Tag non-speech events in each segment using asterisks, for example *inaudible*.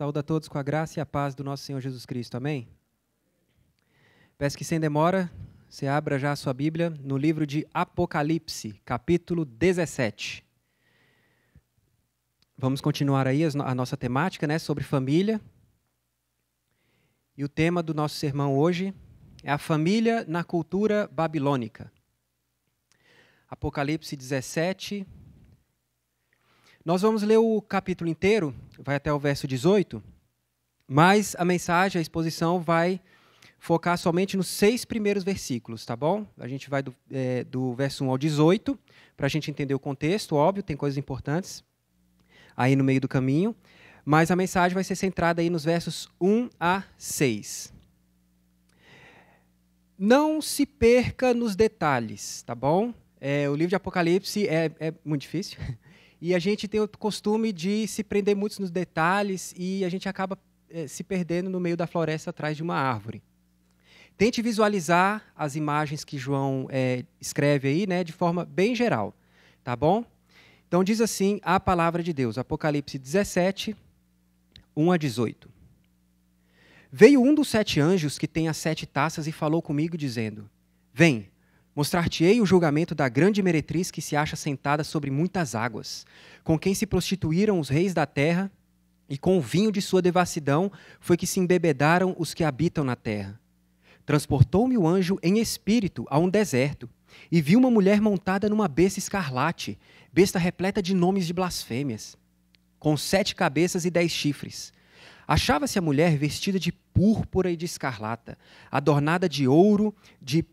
Saúdo a todos com a graça e a paz do nosso Senhor Jesus Cristo. Amém? Peço que sem demora você abra já a sua Bíblia no livro de Apocalipse, capítulo 17. Vamos continuar aí a nossa temática, né, sobre família. E o tema do nosso sermão hoje é a família na cultura babilônica. Apocalipse 17, nós vamos ler o capítulo inteiro, vai até o verso 18, mas a mensagem, a exposição vai focar somente nos seis primeiros versículos, tá bom? A gente vai do, é, do verso 1 ao 18, para a gente entender o contexto, óbvio, tem coisas importantes aí no meio do caminho, mas a mensagem vai ser centrada aí nos versos 1 a 6. Não se perca nos detalhes, tá bom? É, o livro de Apocalipse é, é muito difícil. *laughs* E a gente tem o costume de se prender muito nos detalhes e a gente acaba eh, se perdendo no meio da floresta atrás de uma árvore. Tente visualizar as imagens que João eh, escreve aí, né, de forma bem geral, tá bom? Então diz assim a palavra de Deus, Apocalipse 17, 1 a 18. Veio um dos sete anjos que tem as sete taças e falou comigo, dizendo: Vem, Mostrar-te-ei o julgamento da grande meretriz que se acha sentada sobre muitas águas, com quem se prostituíram os reis da terra, e com o vinho de sua devassidão foi que se embebedaram os que habitam na terra. Transportou-me o anjo em espírito a um deserto, e vi uma mulher montada numa besta escarlate, besta repleta de nomes de blasfêmias, com sete cabeças e dez chifres. Achava-se a mulher vestida de púrpura e de escarlata, adornada de ouro, de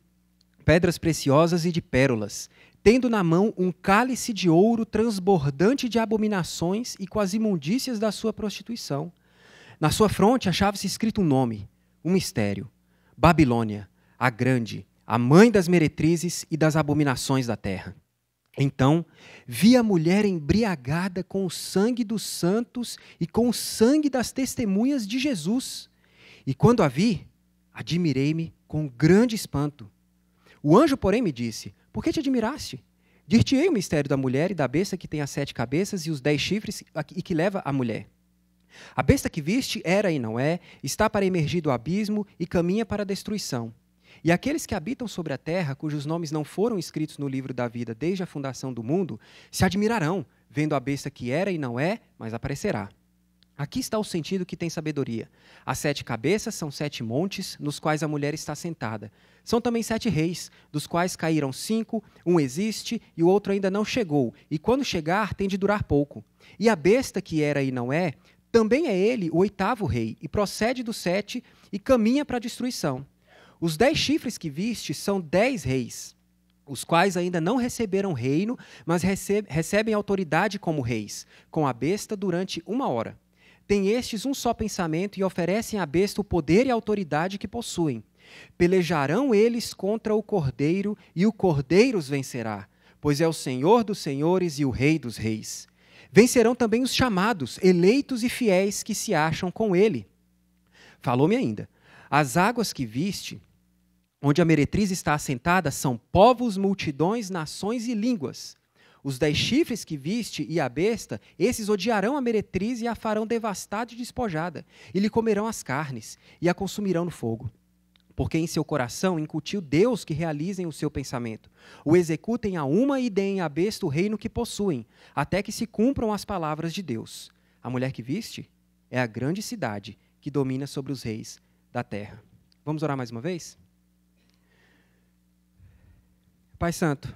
pedras preciosas e de pérolas, tendo na mão um cálice de ouro transbordante de abominações e com as imundícias da sua prostituição. Na sua fronte achava-se escrito um nome, um mistério: Babilônia, a Grande, a mãe das meretrizes e das abominações da terra. Então vi a mulher embriagada com o sangue dos santos e com o sangue das testemunhas de Jesus. E quando a vi, admirei-me com grande espanto. O anjo, porém, me disse: Por que te admiraste? Dir-te-ei o mistério da mulher e da besta que tem as sete cabeças e os dez chifres e que leva a mulher. A besta que viste era e não é, está para emergir do abismo e caminha para a destruição. E aqueles que habitam sobre a terra, cujos nomes não foram escritos no livro da vida desde a fundação do mundo, se admirarão, vendo a besta que era e não é, mas aparecerá. Aqui está o sentido que tem sabedoria. As sete cabeças são sete montes nos quais a mulher está sentada. São também sete reis, dos quais caíram cinco, um existe e o outro ainda não chegou, e quando chegar tem de durar pouco. E a besta que era e não é, também é ele o oitavo rei, e procede dos sete e caminha para a destruição. Os dez chifres que viste são dez reis, os quais ainda não receberam reino, mas recebem autoridade como reis, com a besta durante uma hora. Têm estes um só pensamento e oferecem à besta o poder e a autoridade que possuem. Pelejarão eles contra o cordeiro, e o cordeiro os vencerá, pois é o Senhor dos senhores e o Rei dos reis. Vencerão também os chamados, eleitos e fiéis que se acham com ele. Falou-me ainda: As águas que viste, onde a meretriz está assentada, são povos, multidões, nações e línguas. Os dez chifres que viste e a besta, esses odiarão a meretriz e a farão devastada e despojada, e lhe comerão as carnes, e a consumirão no fogo. Porque em seu coração incutiu Deus que realizem o seu pensamento. O executem a uma e deem à besta o reino que possuem, até que se cumpram as palavras de Deus. A mulher que viste é a grande cidade que domina sobre os reis da terra. Vamos orar mais uma vez? Pai Santo.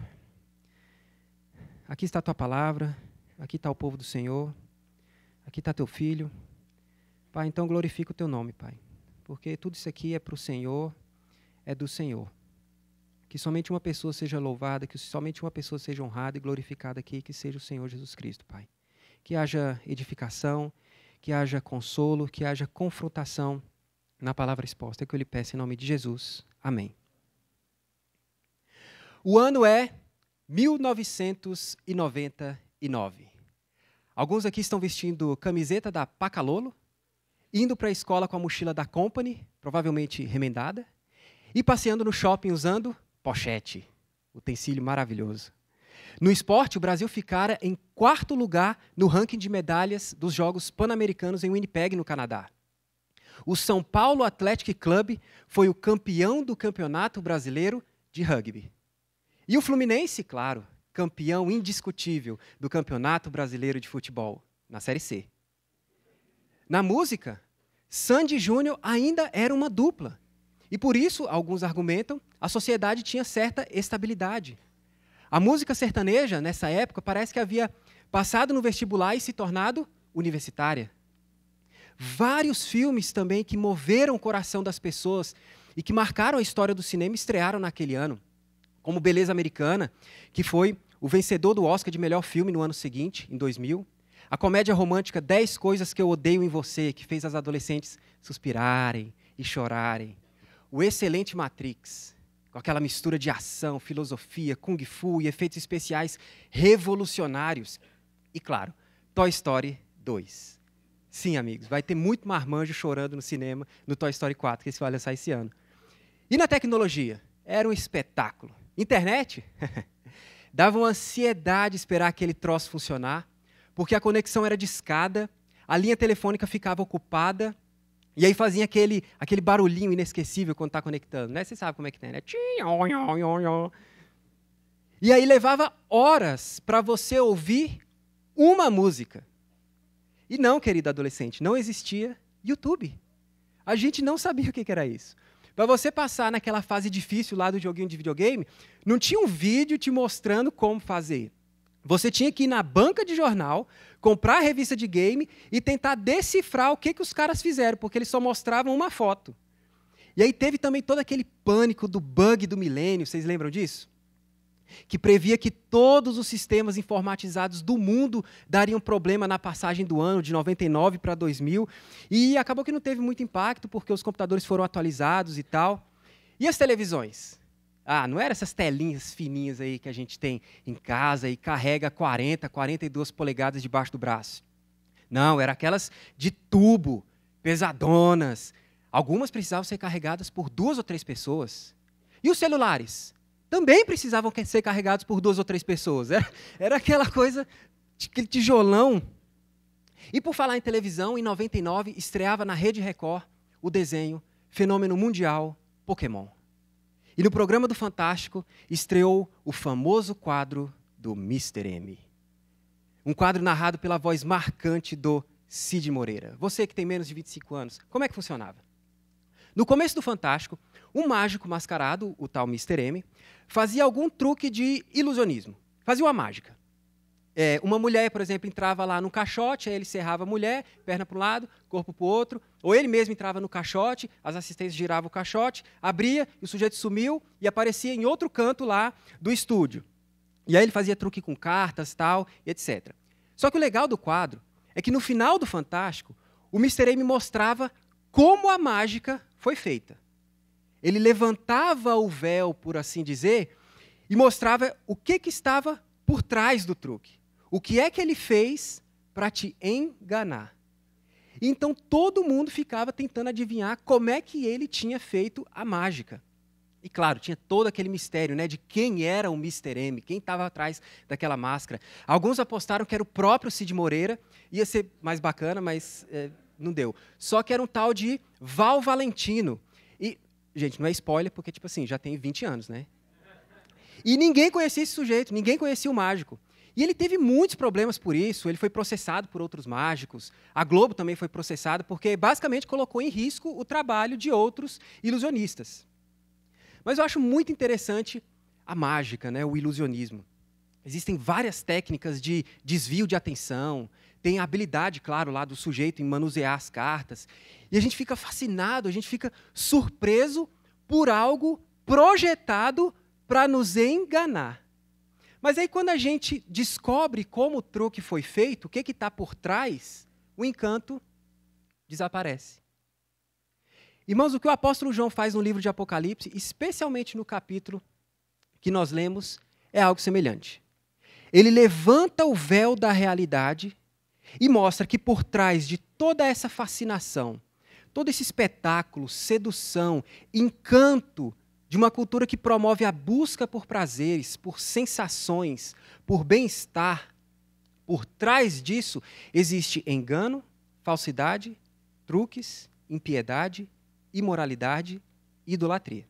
Aqui está a tua palavra, aqui está o povo do Senhor, aqui está teu filho. Pai, então glorifica o teu nome, Pai, porque tudo isso aqui é para o Senhor, é do Senhor. Que somente uma pessoa seja louvada, que somente uma pessoa seja honrada e glorificada aqui, que seja o Senhor Jesus Cristo, Pai. Que haja edificação, que haja consolo, que haja confrontação na palavra exposta, é que eu lhe peço em nome de Jesus. Amém. O ano é 1999. Alguns aqui estão vestindo camiseta da Pacalolo, indo para a escola com a mochila da Company, provavelmente remendada, e passeando no shopping usando pochete, utensílio maravilhoso. No esporte, o Brasil ficara em quarto lugar no ranking de medalhas dos Jogos Pan-Americanos em Winnipeg, no Canadá. O São Paulo Athletic Club foi o campeão do Campeonato Brasileiro de Rugby. E o Fluminense, claro, campeão indiscutível do Campeonato Brasileiro de Futebol, na Série C. Na música, Sandy e Júnior ainda era uma dupla. E por isso, alguns argumentam, a sociedade tinha certa estabilidade. A música sertaneja, nessa época, parece que havia passado no vestibular e se tornado universitária. Vários filmes também que moveram o coração das pessoas e que marcaram a história do cinema estrearam naquele ano como Beleza Americana, que foi o vencedor do Oscar de melhor filme no ano seguinte, em 2000. A comédia romântica 10 Coisas que Eu Odeio em Você, que fez as adolescentes suspirarem e chorarem. O excelente Matrix, com aquela mistura de ação, filosofia, kung fu e efeitos especiais revolucionários. E, claro, Toy Story 2. Sim, amigos, vai ter muito marmanjo chorando no cinema no Toy Story 4, que esse vai lançar esse ano. E na tecnologia? Era um espetáculo. Internet? *laughs* Dava uma ansiedade esperar aquele troço funcionar, porque a conexão era discada, a linha telefônica ficava ocupada, e aí fazia aquele, aquele barulhinho inesquecível quando está conectando, né? Você sabe como é que tem, né? E aí levava horas para você ouvir uma música. E não, querido adolescente, não existia YouTube. A gente não sabia o que era isso. Para você passar naquela fase difícil lá do joguinho de videogame, não tinha um vídeo te mostrando como fazer. Você tinha que ir na banca de jornal, comprar a revista de game e tentar decifrar o que, que os caras fizeram, porque eles só mostravam uma foto. E aí teve também todo aquele pânico do bug do milênio, vocês lembram disso? que previa que todos os sistemas informatizados do mundo dariam problema na passagem do ano de 99 para 2000, e acabou que não teve muito impacto porque os computadores foram atualizados e tal. E as televisões? Ah, não eram essas telinhas fininhas aí que a gente tem em casa e carrega 40, 42 polegadas debaixo do braço. Não, eram aquelas de tubo, pesadonas. Algumas precisavam ser carregadas por duas ou três pessoas. E os celulares? também precisavam ser carregados por duas ou três pessoas. Era, era aquela coisa, aquele tijolão. E por falar em televisão, em 99 estreava na Rede Record o desenho Fenômeno Mundial Pokémon. E no programa do Fantástico estreou o famoso quadro do Mr. M. Um quadro narrado pela voz marcante do Cid Moreira. Você que tem menos de 25 anos, como é que funcionava? No começo do Fantástico, um mágico mascarado, o tal Mr. M, fazia algum truque de ilusionismo. Fazia uma mágica. É, uma mulher, por exemplo, entrava lá no caixote, aí ele serrava a mulher, perna para um lado, corpo para o outro, ou ele mesmo entrava no caixote, as assistentes giravam o caixote, abria, e o sujeito sumiu e aparecia em outro canto lá do estúdio. E aí ele fazia truque com cartas, tal, etc. Só que o legal do quadro é que no final do Fantástico, o Mr. M mostrava como a mágica foi feita. Ele levantava o véu, por assim dizer, e mostrava o que, que estava por trás do truque. O que é que ele fez para te enganar? Então todo mundo ficava tentando adivinhar como é que ele tinha feito a mágica. E claro, tinha todo aquele mistério, né, de quem era o Mr. M, quem estava atrás daquela máscara. Alguns apostaram que era o próprio Cid Moreira, ia ser mais bacana, mas é, não deu. Só que era um tal de Val Valentino, Gente, não é spoiler, porque, tipo assim, já tem 20 anos, né? E ninguém conhecia esse sujeito, ninguém conhecia o mágico. E ele teve muitos problemas por isso, ele foi processado por outros mágicos, a Globo também foi processada, porque basicamente colocou em risco o trabalho de outros ilusionistas. Mas eu acho muito interessante a mágica, né, o ilusionismo. Existem várias técnicas de desvio de atenção, tem a habilidade, claro, lá do sujeito em manusear as cartas. E a gente fica fascinado, a gente fica surpreso por algo projetado para nos enganar. Mas aí, quando a gente descobre como o truque foi feito, o que está por trás, o encanto desaparece. Irmãos, o que o apóstolo João faz no livro de Apocalipse, especialmente no capítulo que nós lemos, é algo semelhante. Ele levanta o véu da realidade e mostra que por trás de toda essa fascinação, todo esse espetáculo, sedução, encanto de uma cultura que promove a busca por prazeres, por sensações, por bem-estar, por trás disso existe engano, falsidade, truques, impiedade, imoralidade e idolatria.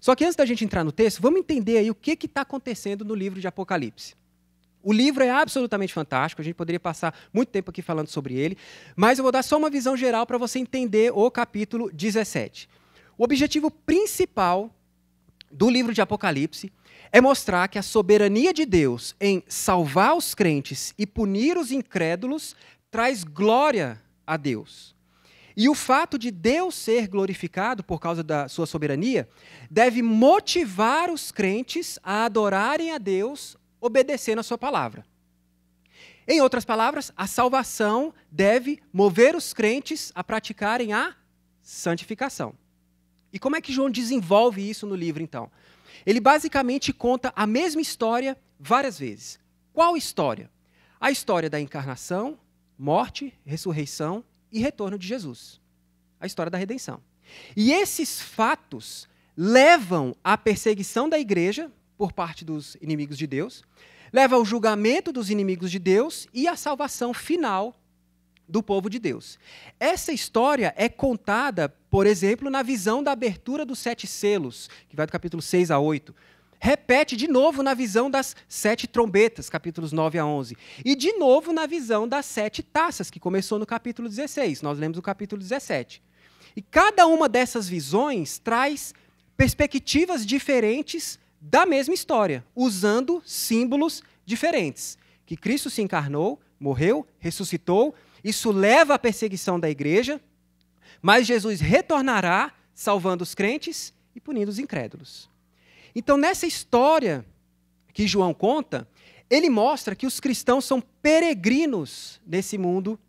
Só que antes da gente entrar no texto, vamos entender aí o que está acontecendo no livro de Apocalipse. O livro é absolutamente fantástico, a gente poderia passar muito tempo aqui falando sobre ele, mas eu vou dar só uma visão geral para você entender o capítulo 17. O objetivo principal do livro de Apocalipse é mostrar que a soberania de Deus em salvar os crentes e punir os incrédulos traz glória a Deus. E o fato de Deus ser glorificado por causa da sua soberania deve motivar os crentes a adorarem a Deus obedecendo a sua palavra. Em outras palavras, a salvação deve mover os crentes a praticarem a santificação. E como é que João desenvolve isso no livro, então? Ele basicamente conta a mesma história várias vezes. Qual história? A história da encarnação, morte, ressurreição e retorno de Jesus. A história da redenção. E esses fatos levam à perseguição da igreja, por parte dos inimigos de Deus, leva ao julgamento dos inimigos de Deus e à salvação final do povo de Deus. Essa história é contada, por exemplo, na visão da abertura dos sete selos, que vai do capítulo 6 a 8. Repete de novo na visão das sete trombetas, capítulos 9 a 11. E de novo na visão das sete taças, que começou no capítulo 16. Nós lemos o capítulo 17. E cada uma dessas visões traz perspectivas diferentes da mesma história, usando símbolos diferentes. Que Cristo se encarnou, morreu, ressuscitou, isso leva à perseguição da igreja, mas Jesus retornará salvando os crentes e punindo os incrédulos. Então, nessa história que João conta, ele mostra que os cristãos são peregrinos nesse mundo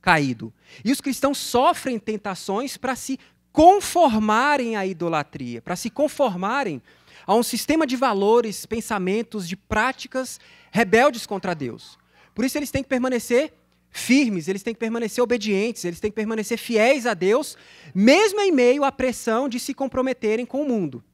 caído. E os cristãos sofrem tentações para se conformarem à idolatria, para se conformarem a um sistema de valores, pensamentos, de práticas rebeldes contra Deus. Por isso eles têm que permanecer firmes, eles têm que permanecer obedientes, eles têm que permanecer fiéis a Deus, mesmo em meio à pressão de se comprometerem com o mundo,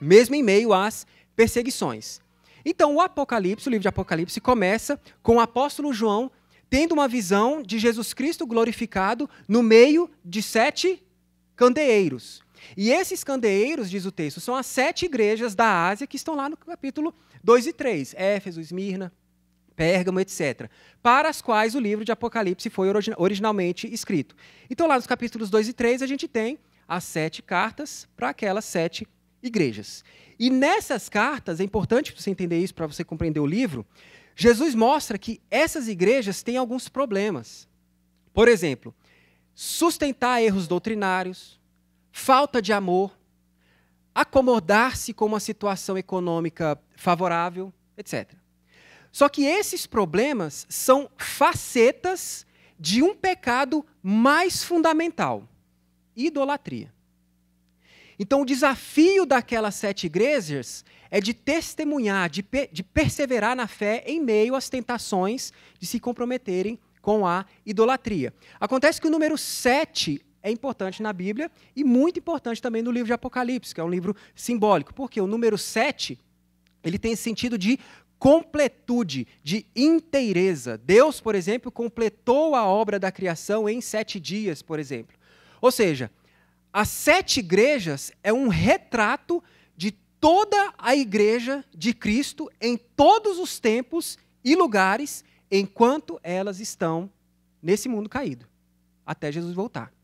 mesmo em meio às perseguições. Então, o Apocalipse, o livro de Apocalipse, começa com o apóstolo João tendo uma visão de Jesus Cristo glorificado no meio de sete candeeiros. E esses candeeiros, diz o texto, são as sete igrejas da Ásia que estão lá no capítulo 2 e 3, Éfeso, Esmirna, Pérgamo, etc., para as quais o livro de Apocalipse foi originalmente escrito. Então, lá nos capítulos 2 e 3, a gente tem as sete cartas para aquelas sete igrejas. E nessas cartas, é importante você entender isso para você compreender o livro, Jesus mostra que essas igrejas têm alguns problemas. Por exemplo, sustentar erros doutrinários, falta de amor, acomodar-se com uma situação econômica favorável, etc. Só que esses problemas são facetas de um pecado mais fundamental: idolatria. Então, o desafio daquelas sete igrejas é de testemunhar, de, de, perseverar na fé em meio às tentações de se comprometerem com a idolatria. Acontece que o número sete é importante na Bíblia e muito importante também no livro de Apocalipse, que é um livro simbólico, porque o número 7 ele tem sentido de completude, de inteireza. Deus, por exemplo, completou a obra da criação em sete dias, por exemplo. Ou seja, as sete igrejas é um retrato de toda a igreja de Cristo em todos os tempos e lugares, enquanto elas estão nesse mundo caído, até Jesus voltar.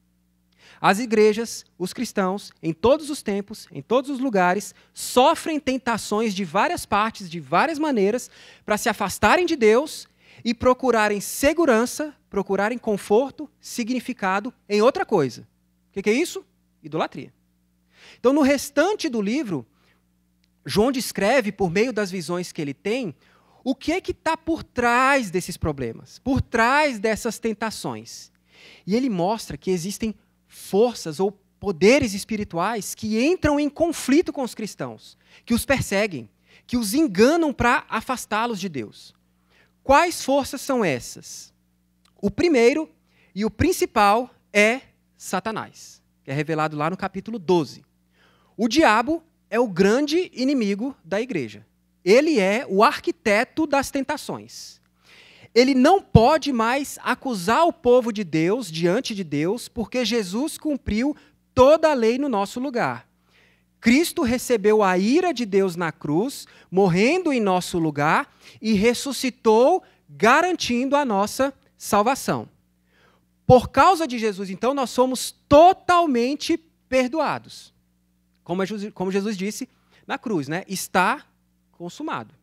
As igrejas, os cristãos, em todos os tempos, em todos os lugares, sofrem tentações de várias partes, de várias maneiras, para se afastarem de Deus e procurarem segurança, procurarem conforto, significado em outra coisa. O que, é isso? Idolatria. Então, no restante do livro, João descreve, por meio das visões que ele tem, o que é que está por trás desses problemas, por trás dessas tentações. E ele mostra que existem forças ou poderes espirituais que entram em conflito com os cristãos, que os perseguem, que os enganam para afastá-los de Deus. Quais forças são essas? O primeiro e o principal é Satanás, que é revelado lá no capítulo 12. O diabo é o grande inimigo da igreja. Ele é o arquiteto das tentações ele não pode mais acusar o povo de Deus diante de Deus, porque Jesus cumpriu toda a lei no nosso lugar. Cristo recebeu a ira de Deus na cruz, morrendo em nosso lugar, e ressuscitou, garantindo a nossa salvação. Por causa de Jesus, então, nós somos totalmente perdoados. Como Jesus disse na cruz, né? Está consumado.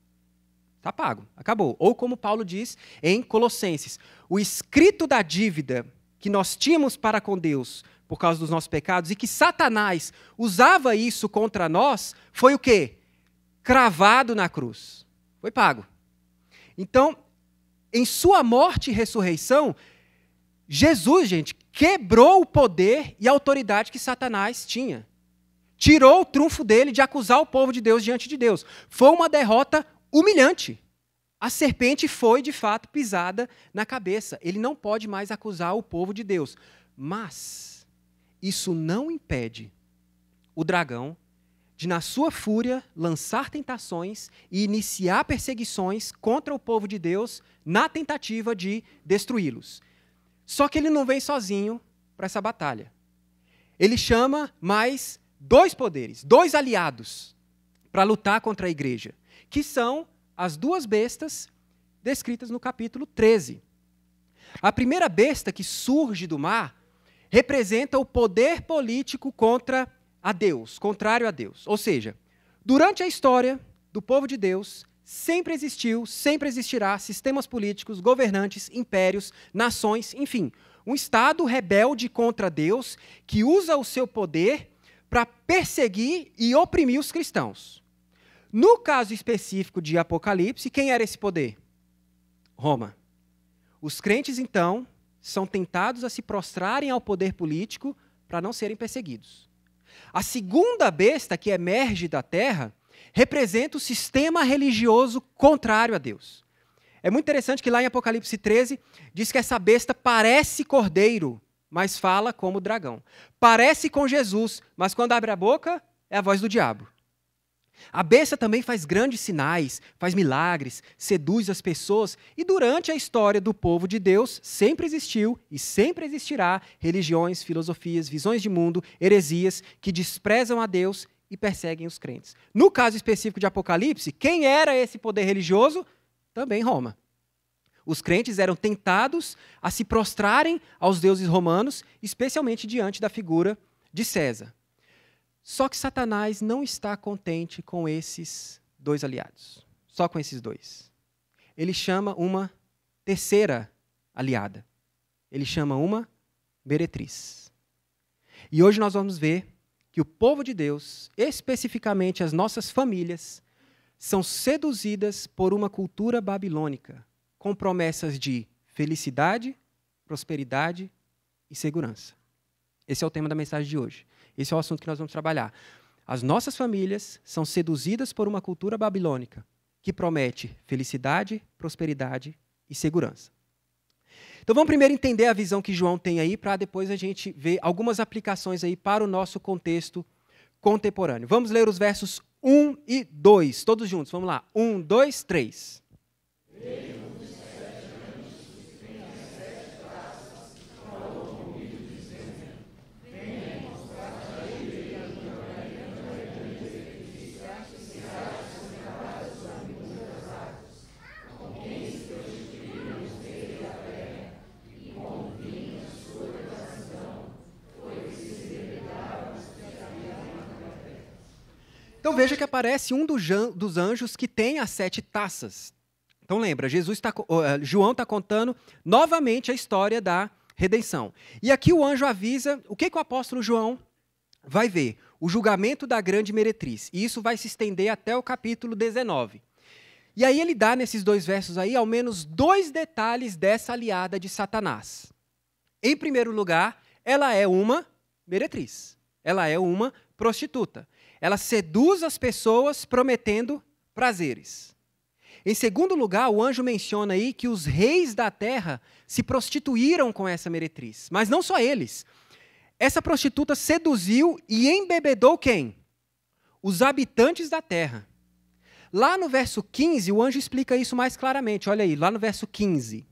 Está pago, acabou. Ou como Paulo diz em Colossenses, o escrito da dívida que nós tínhamos para com Deus por causa dos nossos pecados e que Satanás usava isso contra nós, foi o quê? Cravado na cruz. Foi pago. Então, em sua morte e ressurreição, Jesus, gente, quebrou o poder e a autoridade que Satanás tinha. Tirou o trunfo dele de acusar o povo de Deus diante de Deus. Foi uma derrota humilhante. A serpente foi, de fato, pisada na cabeça. Ele não pode mais acusar o povo de Deus. Mas isso não impede o dragão de, na sua fúria, lançar tentações e iniciar perseguições contra o povo de Deus na tentativa de destruí-los. Só que ele não vem sozinho para essa batalha. Ele chama mais dois poderes, dois aliados para lutar contra a igreja que são as duas bestas descritas no capítulo 13. A primeira besta que surge do mar representa o poder político contra a Deus, contrário a Deus. Ou seja, durante a história do povo de Deus, sempre existiu, sempre existirá sistemas políticos, governantes, impérios, nações, enfim, um Estado rebelde contra Deus que usa o seu poder para perseguir e oprimir os cristãos. No caso específico de Apocalipse, quem era esse poder? Roma. Os crentes, então, são tentados a se prostrarem ao poder político para não serem perseguidos. A segunda besta que emerge da terra representa o sistema religioso contrário a Deus. É muito interessante que lá em Apocalipse 13 diz que essa besta parece cordeiro, mas fala como dragão. Parece com Jesus, mas quando abre a boca é a voz do diabo. A besta também faz grandes sinais, faz milagres, seduz as pessoas, e durante a história do povo de Deus sempre existiu e sempre existirá religiões, filosofias, visões de mundo, heresias que desprezam a Deus e perseguem os crentes. No caso específico de Apocalipse, quem era esse poder religioso? Também Roma. Os crentes eram tentados a se prostrarem aos deuses romanos, especialmente diante da figura de César. Só que Satanás não está contente com esses dois aliados, só com esses dois. Ele chama uma terceira aliada. Ele chama uma meretriz. E hoje nós vamos ver que o povo de Deus, especificamente as nossas famílias, são seduzidas por uma cultura babilônica, com promessas de felicidade, prosperidade e segurança. Esse é o tema da mensagem de hoje. Esse é o assunto que nós vamos trabalhar. As nossas famílias são seduzidas por uma cultura babilônica que promete felicidade, prosperidade e segurança. Então vamos primeiro entender a visão que João tem aí para depois a gente ver algumas aplicações aí para o nosso contexto contemporâneo. Vamos ler os versos 1 e 2, todos juntos. Vamos lá. 1, 2, 3. Então veja que aparece um dos anjos que tem as sete taças. Então lembra, Jesus tá, eh, João está contando novamente a história da redenção. E aqui o anjo avisa o que, que o apóstolo João vai ver: o julgamento da grande meretriz. E isso vai se estender até o capítulo 19. E aí ele dá nesses dois versos aí ao menos dois detalhes dessa aliada de Satanás. Em primeiro lugar, ela é uma meretriz. Ela é uma prostituta. Ela seduz as pessoas prometendo prazeres. Em segundo lugar, o anjo menciona aí que os reis da terra se prostituíram com essa meretriz. Mas não só eles. Essa prostituta seduziu e embebedou quem? Os habitantes da terra. Lá no verso 15, o anjo explica isso mais claramente. Olha aí, lá no verso 15.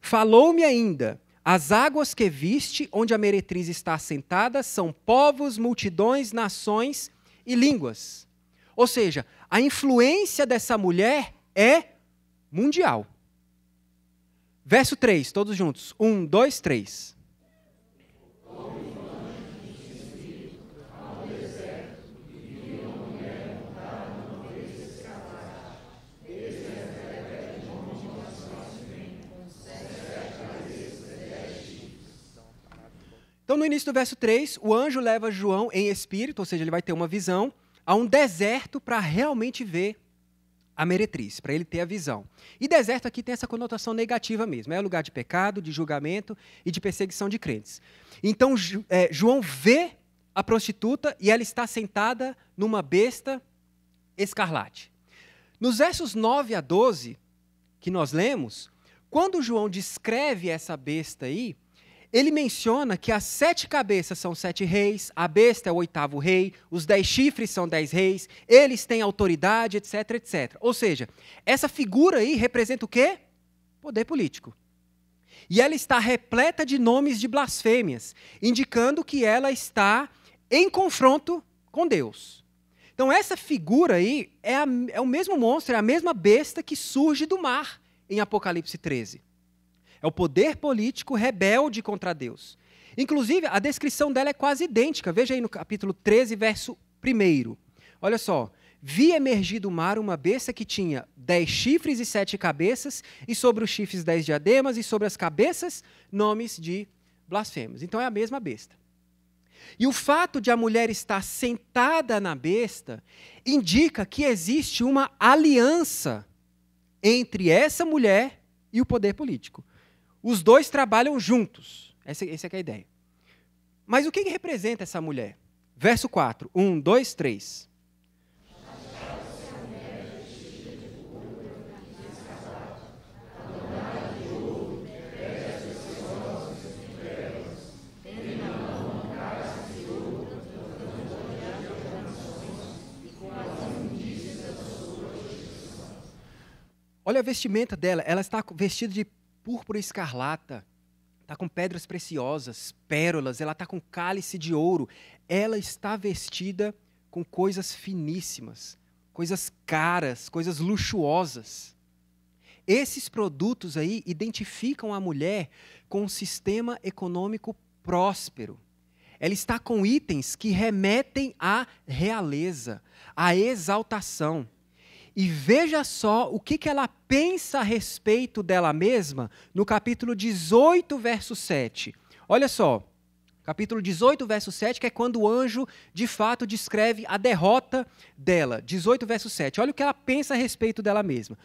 Falou-me ainda: as águas que viste, onde a meretriz está assentada, são povos, multidões, nações e línguas. Ou seja, a influência dessa mulher é mundial. Verso 3, todos juntos. 1, 2, 3. Então, no início do verso 3, o anjo leva João em espírito, ou seja, ele vai ter uma visão, a um deserto para realmente ver a meretriz, para ele ter a visão. E deserto aqui tem essa conotação negativa mesmo, é lugar de pecado, de julgamento e de perseguição de crentes. Então, é, João vê a prostituta e ela está sentada numa besta escarlate. Nos versos 9 a 12, que nós lemos, quando João descreve essa besta aí, ele menciona que as sete cabeças são sete reis, a besta é o oitavo rei, os dez chifres são dez reis, eles têm autoridade, etc, etc. Ou seja, essa figura aí representa o quê? Poder político. E ela está repleta de nomes de blasfêmias, indicando que ela está em confronto com Deus. Então, essa figura aí é, a, é, o mesmo monstro, é a mesma besta que surge do mar em Apocalipse 13. É o poder político rebelde contra Deus. Inclusive, a descrição dela é quase idêntica. Veja aí no capítulo 13, verso 1. Olha só. Vi emergir do mar uma besta que tinha dez chifres e sete cabeças, e sobre os chifres dez diademas, e sobre as cabeças nomes de blasfemos. Então é a mesma besta. E o fato de a mulher estar sentada na besta indica que existe uma aliança entre essa mulher e o poder político. Os dois trabalham juntos. Essa, essa é a ideia. Mas o que, que representa essa mulher? Verso 4. 1, 2, 3. Olha a vestimenta dela, ela está vestida de púrpura escarlata, está com pedras preciosas, pérolas, ela está com cálice de ouro, ela está vestida com coisas finíssimas, coisas caras, coisas luxuosas. Esses produtos aí identificam a mulher com um sistema econômico próspero. Ela está com itens que remetem à realeza, à exaltação e veja só o que, que ela pensa a respeito dela mesma no capítulo 18, verso 7. Olha só, capítulo 18, verso 7, que é quando o anjo de fato descreve a derrota dela. 18, verso 7. Olha o que ela pensa a respeito dela mesma.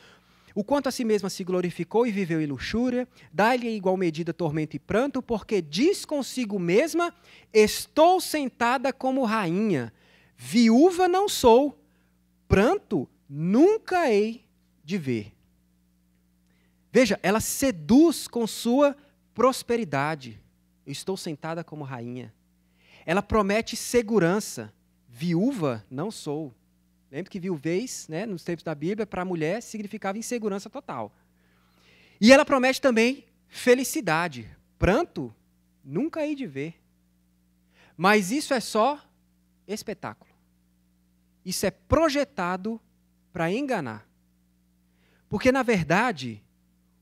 O quanto a si mesma se glorificou e viveu em luxúria, dá-lhe em igual medida tormento e pranto, porque diz consigo mesma: Estou sentada como rainha, viúva não sou, pranto nunca hei de ver. Veja, ela seduz com sua prosperidade. Eu estou sentada como rainha. Ela promete segurança. Viúva não sou. Lembra que viuvez, né, nos tempos da Bíblia, para a mulher significava insegurança total. E ela promete também felicidade. Pranto nunca hei de ver. Mas isso é só espetáculo. Isso é projetado para enganar. Porque, na verdade,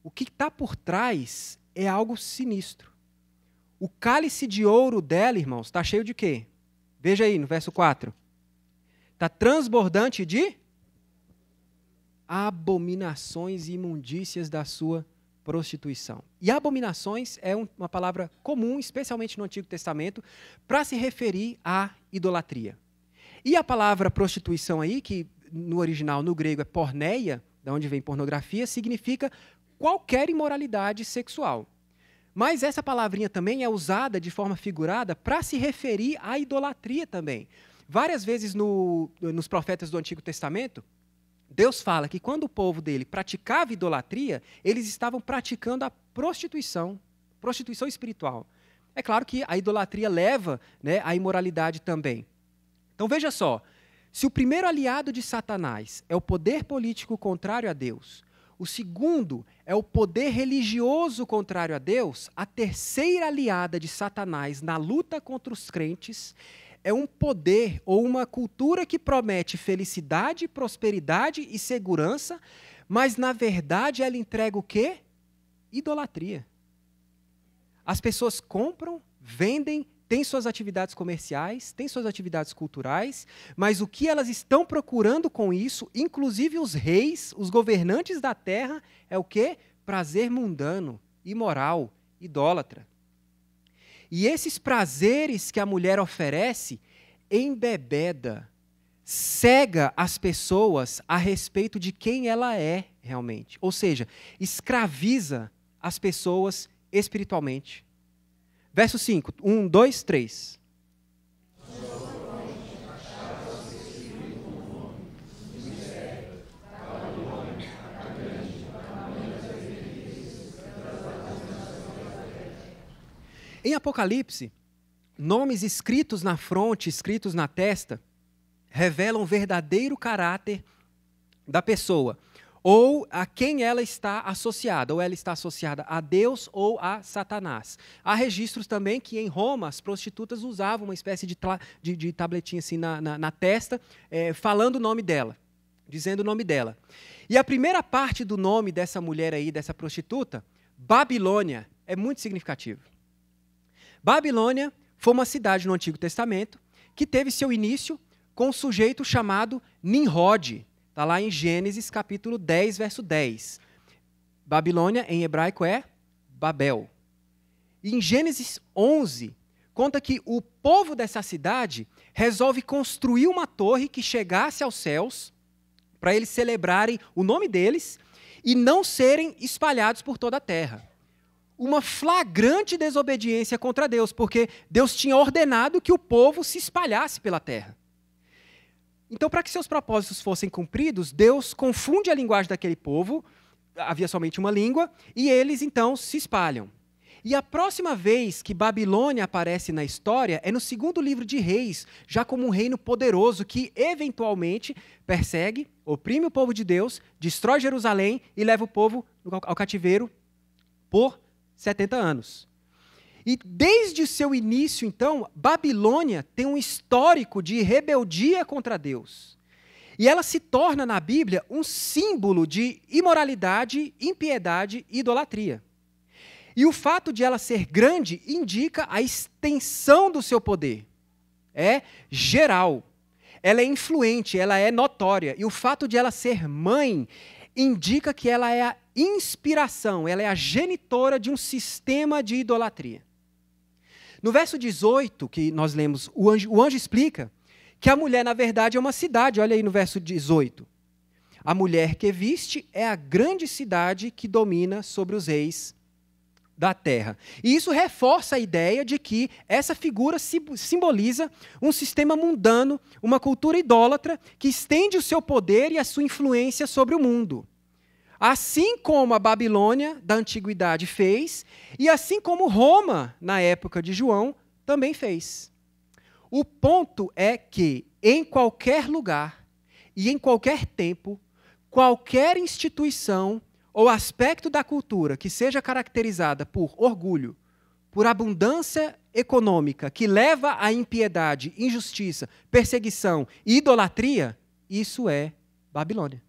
o que está por trás é algo sinistro. O cálice de ouro dela, irmãos, está cheio de quê? Veja aí no verso 4. Está transbordante de abominações e imundícias da sua prostituição. E abominações é um, uma palavra comum, especialmente no Antigo Testamento, para se referir à idolatria. E a palavra prostituição aí, que no original, no grego, é porneia, da onde vem pornografia, significa qualquer imoralidade sexual. Mas essa palavrinha também é usada de forma figurada para se referir à idolatria também. Várias vezes no, nos profetas do Antigo Testamento, Deus fala que quando o povo dele praticava idolatria, eles estavam praticando a prostituição, prostituição espiritual. É claro que a idolatria leva né, à imoralidade também. Então veja só, se o primeiro aliado de Satanás é o poder político contrário a Deus, o segundo é o poder religioso contrário a Deus, a terceira aliada de Satanás na luta contra os crentes é um poder ou uma cultura que promete felicidade, prosperidade e segurança, mas na verdade ela entrega o quê? Idolatria. As pessoas compram, vendem tem suas atividades comerciais, tem suas atividades culturais, mas o que elas estão procurando com isso, inclusive os reis, os governantes da terra, é o quê? Prazer mundano, imoral, idólatra. E esses prazeres que a mulher oferece embebeda, cega as pessoas a respeito de quem ela é realmente. Ou seja, escraviza as pessoas espiritualmente. Verso 5. 1, 2, 3. Em Apocalipse, nomes escritos na fronte, escritos na testa, revelam o verdadeiro caráter da pessoa ou a quem ela está associada, ou ela está associada a Deus ou a Satanás. Há registros também que em Roma as prostitutas usavam uma espécie de, de, de tabletinha assim na, na, na testa, é, falando o nome dela, dizendo o nome dela. E a primeira parte do nome dessa mulher aí, dessa prostituta, Babilônia, é muito significativo. Babilônia foi uma cidade no Antigo Testamento que teve seu início com um sujeito chamado Nimrod. Está lá em Gênesis capítulo 10, verso 10. Babilônia em hebraico é Babel. E em Gênesis 11, conta que o povo dessa cidade resolve construir uma torre que chegasse aos céus, para eles celebrarem o nome deles e não serem espalhados por toda a terra. Uma flagrante desobediência contra Deus, porque Deus tinha ordenado que o povo se espalhasse pela terra. Então, para que seus propósitos fossem cumpridos, Deus confunde a linguagem daquele povo, havia somente uma língua, e eles então se espalham. E a próxima vez que Babilônia aparece na história é no segundo livro de Reis, já como um reino poderoso que eventualmente persegue, oprime o povo de Deus, destrói Jerusalém e leva o povo ao cativeiro por 70 anos. E desde seu início, então, Babilônia tem um histórico de rebeldia contra Deus. E ela se torna na Bíblia um símbolo de imoralidade, impiedade e idolatria. E o fato de ela ser grande indica a extensão do seu poder. É geral. Ela é influente, ela é notória. E o fato de ela ser mãe indica que ela é a inspiração, ela é a genitora de um sistema de idolatria. No verso 18 que nós lemos, o anjo, o anjo explica que a mulher, na verdade, é uma cidade. Olha aí no verso 18. A mulher que viste é a grande cidade que domina sobre os reis da terra. E isso reforça a ideia de que essa figura simboliza um sistema mundano, uma cultura idólatra que estende o seu poder e a sua influência sobre o mundo. Assim como a Babilônia da antiguidade fez, e assim como Roma, na época de João, também fez. O ponto é que, em qualquer lugar e em qualquer tempo, qualquer instituição ou aspecto da cultura que seja caracterizada por orgulho, por abundância econômica que leva à impiedade, injustiça, perseguição e idolatria, isso é Babilônia.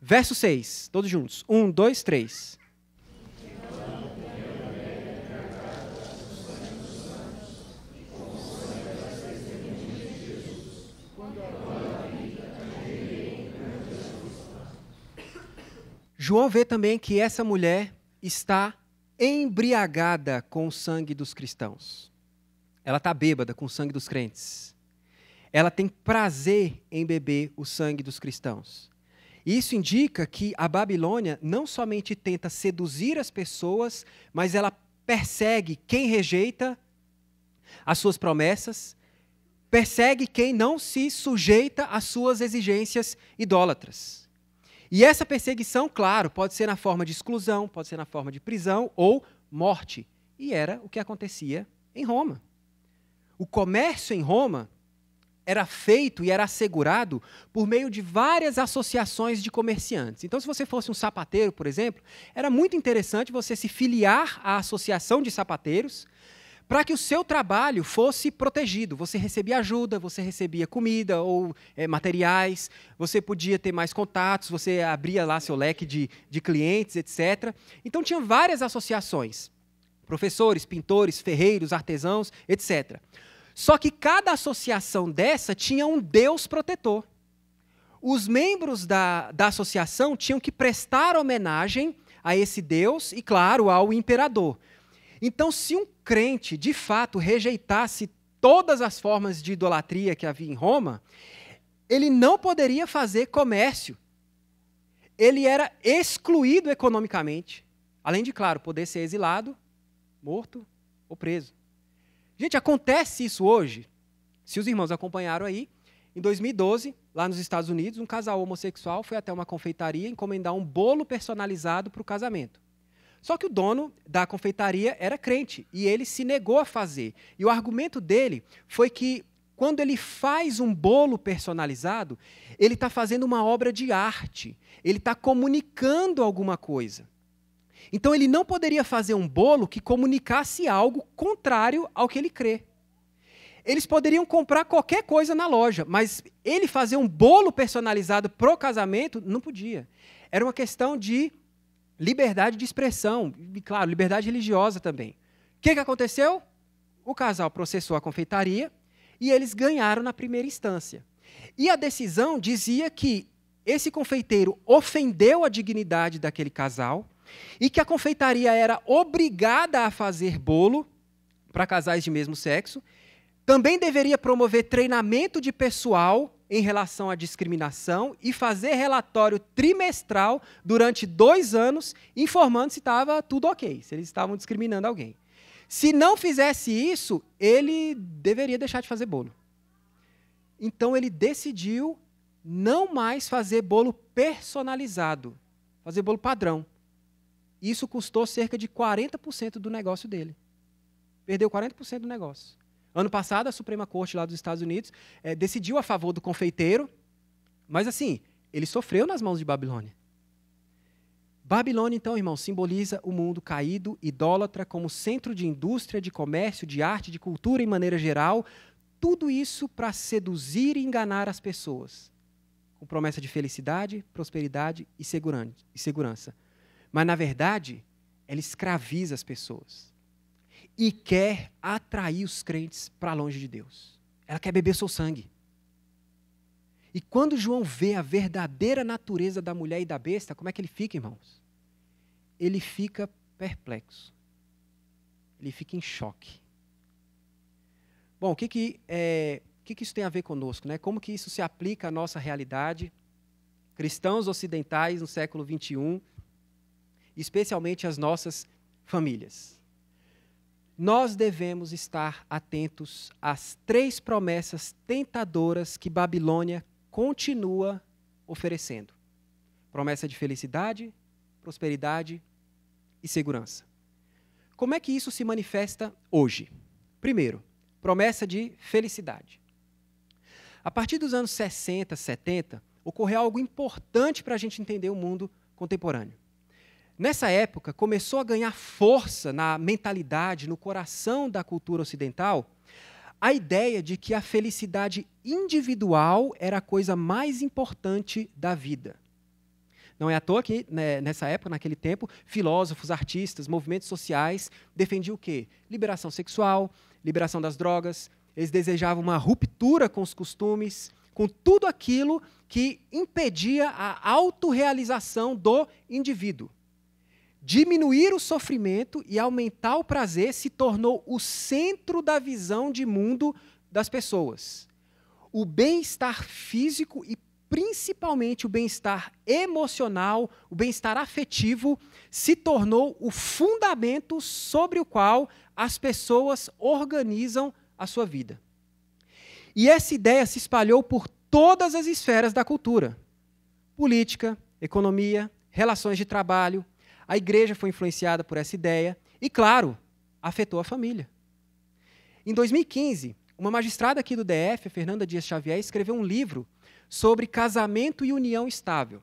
Verso 6, todos juntos. 1, 2, 3. João vê também que essa mulher está embriagada com o sangue dos cristãos. Ela está bêbada com o sangue dos crentes. Ela tem prazer em beber o sangue dos cristãos. Isso indica que a Babilônia não somente tenta seduzir as pessoas, mas ela persegue quem rejeita as suas promessas, persegue quem não se sujeita às suas exigências idólatras. E essa perseguição, claro, pode ser na forma de exclusão, pode ser na forma de prisão ou morte. E era o que acontecia em Roma. O comércio em Roma era feito e era assegurado por meio de várias associações de comerciantes. Então, se você fosse um sapateiro, por exemplo, era muito interessante você se filiar à associação de sapateiros para que o seu trabalho fosse protegido. Você recebia ajuda, você recebia comida ou é, materiais, você podia ter mais contatos, você abria lá seu leque de, de clientes, etc. Então, tinha várias associações professores, pintores, ferreiros, artesãos, etc. Só que cada associação dessa tinha um Deus protetor. Os membros da, da associação tinham que prestar homenagem a esse Deus e, claro, ao imperador. Então, se um crente de fato rejeitasse todas as formas de idolatria que havia em Roma, ele não poderia fazer comércio. Ele era excluído economicamente, além de, claro, poder ser exilado, morto ou preso. Gente, acontece isso hoje. Se os irmãos acompanharam aí, em 2012, lá nos Estados Unidos, um casal homossexual foi até uma confeitaria encomendar um bolo personalizado para o casamento. Só que o dono da confeitaria era crente e ele se negou a fazer. E o argumento dele foi que quando ele faz um bolo personalizado, ele está fazendo uma obra de arte, ele está comunicando alguma coisa. Então ele não poderia fazer um bolo que comunicasse algo contrário ao que ele crê. Eles poderiam comprar qualquer coisa na loja, mas ele fazer um bolo personalizado pro casamento não podia. Era uma questão de liberdade de expressão e, claro, liberdade religiosa também. O que, que aconteceu? O casal processou a confeitaria e eles ganharam na primeira instância. E a decisão dizia que esse confeiteiro ofendeu a dignidade daquele casal e que a confeitaria era obrigada a fazer bolo para casais de mesmo sexo, também deveria promover treinamento de pessoal em relação à discriminação e fazer relatório trimestral durante dois anos, informando se estava tudo ok, se eles estavam discriminando alguém. Se não fizesse isso, ele deveria deixar de fazer bolo. Então ele decidiu não mais fazer bolo personalizado, fazer bolo padrão. Isso custou cerca de 40% do negócio dele. Perdeu 40% do negócio. Ano passado, a Suprema Corte lá dos Estados Unidos é, decidiu a favor do confeiteiro, mas assim, ele sofreu nas mãos de Babilônia. Babilônia, então, irmão, simboliza o mundo caído, idólatra, como centro de indústria, de comércio, de arte, de cultura em maneira geral. Tudo isso para seduzir e enganar as pessoas, com promessa de felicidade, prosperidade e segurança. Mas, na verdade, ela escraviza as pessoas e quer atrair os crentes para longe de Deus. Ela quer beber seu sangue. E quando João vê a verdadeira natureza da mulher e da besta, como é que ele fica, irmãos? Ele fica perplexo. Ele fica em choque. Bom, o que, que, é, o que, que isso tem a ver conosco? Né? Como que isso se aplica à nossa realidade? Cristãos ocidentais no século XXI, especialmente as nossas famílias. Nós devemos estar atentos às três promessas tentadoras que Babilônia continua oferecendo: promessa de felicidade, prosperidade e segurança. Como é que isso se manifesta hoje? Primeiro, promessa de felicidade. A partir dos anos 60, 70, ocorreu algo importante para a gente entender o mundo contemporâneo. Nessa época, começou a ganhar força na mentalidade, no coração da cultura ocidental, a ideia de que a felicidade individual era a coisa mais importante da vida. Não é à toa que, né, nessa época, naquele tempo, filósofos, artistas, movimentos sociais defendiam o quê? Liberação sexual, liberação das drogas. Eles desejavam uma ruptura com os costumes, com tudo aquilo que impedia a autorrealização do indivíduo. Diminuir o sofrimento e aumentar o prazer se tornou o centro da visão de mundo das pessoas. O bem-estar físico e principalmente o bem-estar emocional, o bem-estar afetivo, se tornou o fundamento sobre o qual as pessoas organizam a sua vida. E essa ideia se espalhou por todas as esferas da cultura: política, economia, relações de trabalho, a igreja foi influenciada por essa ideia e, claro, afetou a família. Em 2015, uma magistrada aqui do DF, Fernanda Dias Xavier, escreveu um livro sobre casamento e união estável.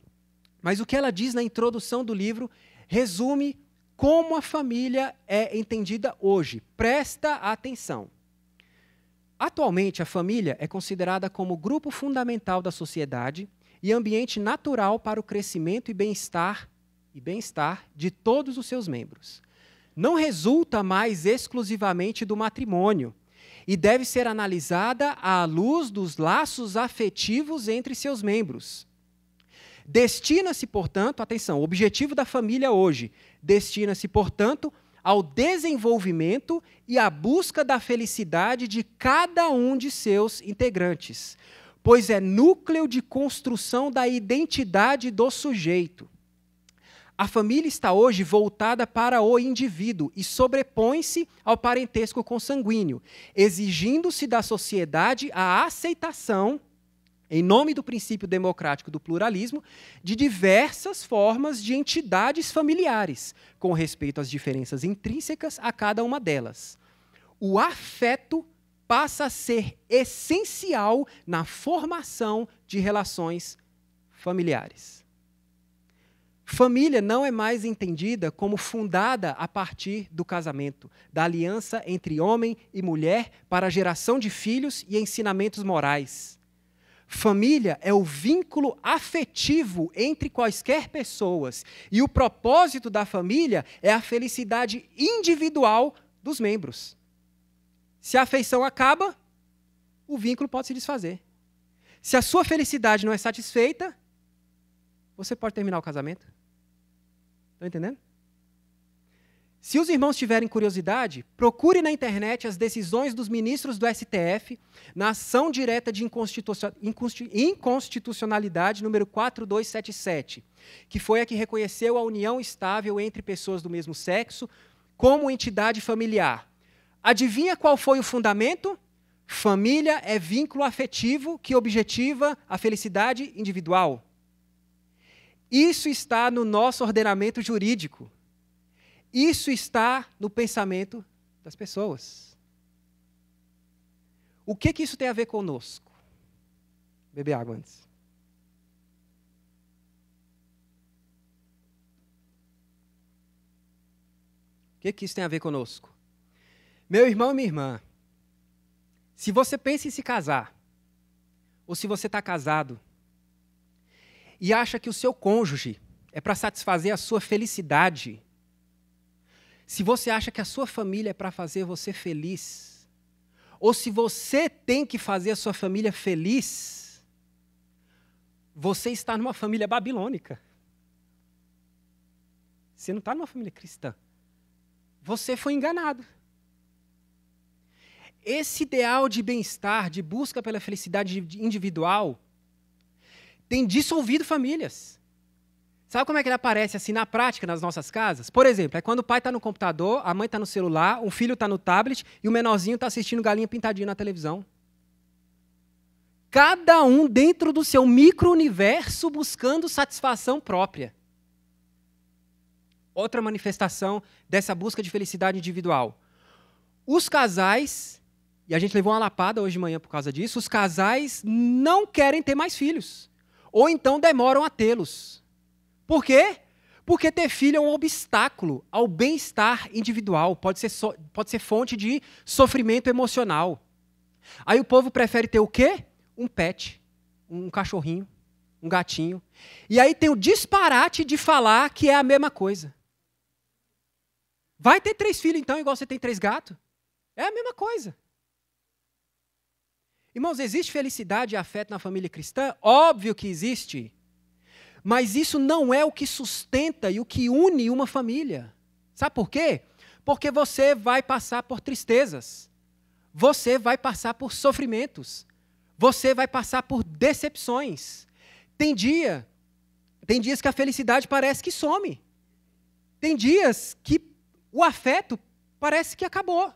Mas o que ela diz na introdução do livro resume como a família é entendida hoje. Presta atenção. Atualmente, a família é considerada como grupo fundamental da sociedade e ambiente natural para o crescimento e bem-estar e bem-estar de todos os seus membros. Não resulta mais exclusivamente do matrimônio e deve ser analisada à luz dos laços afetivos entre seus membros. Destina-se, portanto, atenção, o objetivo da família hoje, destina-se, portanto, ao desenvolvimento e à busca da felicidade de cada um de seus integrantes, pois é núcleo de construção da identidade do sujeito. A família está hoje voltada para o indivíduo e sobrepõe-se ao parentesco consanguíneo, exigindo-se da sociedade a aceitação, em nome do princípio democrático do pluralismo, de diversas formas de entidades familiares, com respeito às diferenças intrínsecas a cada uma delas. O afeto passa a ser essencial na formação de relações familiares. Família não é mais entendida como fundada a partir do casamento, da aliança entre homem e mulher para a geração de filhos e ensinamentos morais. Família é o vínculo afetivo entre quaisquer pessoas, e o propósito da família é a felicidade individual dos membros. Se a afeição acaba, o vínculo pode se desfazer. Se a sua felicidade não é satisfeita, você pode terminar o casamento. Estão tá entendendo? Se os irmãos tiverem curiosidade, procure na internet as decisões dos ministros do STF na ação direta de inconstitucionalidade número 4277, que foi a que reconheceu a união estável entre pessoas do mesmo sexo como entidade familiar. Adivinha qual foi o fundamento? Família é vínculo afetivo que objetiva a felicidade individual. Isso está no nosso ordenamento jurídico. Isso está no pensamento das pessoas. O que, que isso tem a ver conosco? Beber água antes. O que, que isso tem a ver conosco? Meu irmão e minha irmã, se você pensa em se casar, ou se você está casado, e acha que o seu cônjuge é para satisfazer a sua felicidade, se você acha que a sua família é para fazer você feliz, ou se você tem que fazer a sua família feliz, você está numa família babilônica. Você não está numa família cristã. Você foi enganado. Esse ideal de bem-estar, de busca pela felicidade individual, tem dissolvido famílias. Sabe como é que ele aparece assim na prática nas nossas casas? Por exemplo, é quando o pai está no computador, a mãe está no celular, o filho está no tablet e o menorzinho está assistindo Galinha Pintadinha na televisão. Cada um dentro do seu micro-universo buscando satisfação própria. Outra manifestação dessa busca de felicidade individual. Os casais, e a gente levou uma lapada hoje de manhã por causa disso, os casais não querem ter mais filhos ou então demoram a tê-los. Por quê? Porque ter filho é um obstáculo ao bem-estar individual, pode ser, so, pode ser fonte de sofrimento emocional. Aí o povo prefere ter o quê? Um pet, um cachorrinho, um gatinho. E aí tem o disparate de falar que é a mesma coisa. Vai ter três filhos então, igual você tem três gatos? É a mesma coisa. Irmãos, existe felicidade e afeto na família cristã? Óbvio que existe. Mas isso não é o que sustenta e o que une uma família. Sabe por quê? Porque você vai passar por tristezas. Você vai passar por sofrimentos. Você vai passar por decepções. Tem dia, tem dias que a felicidade parece que some. Tem dias que o afeto parece que acabou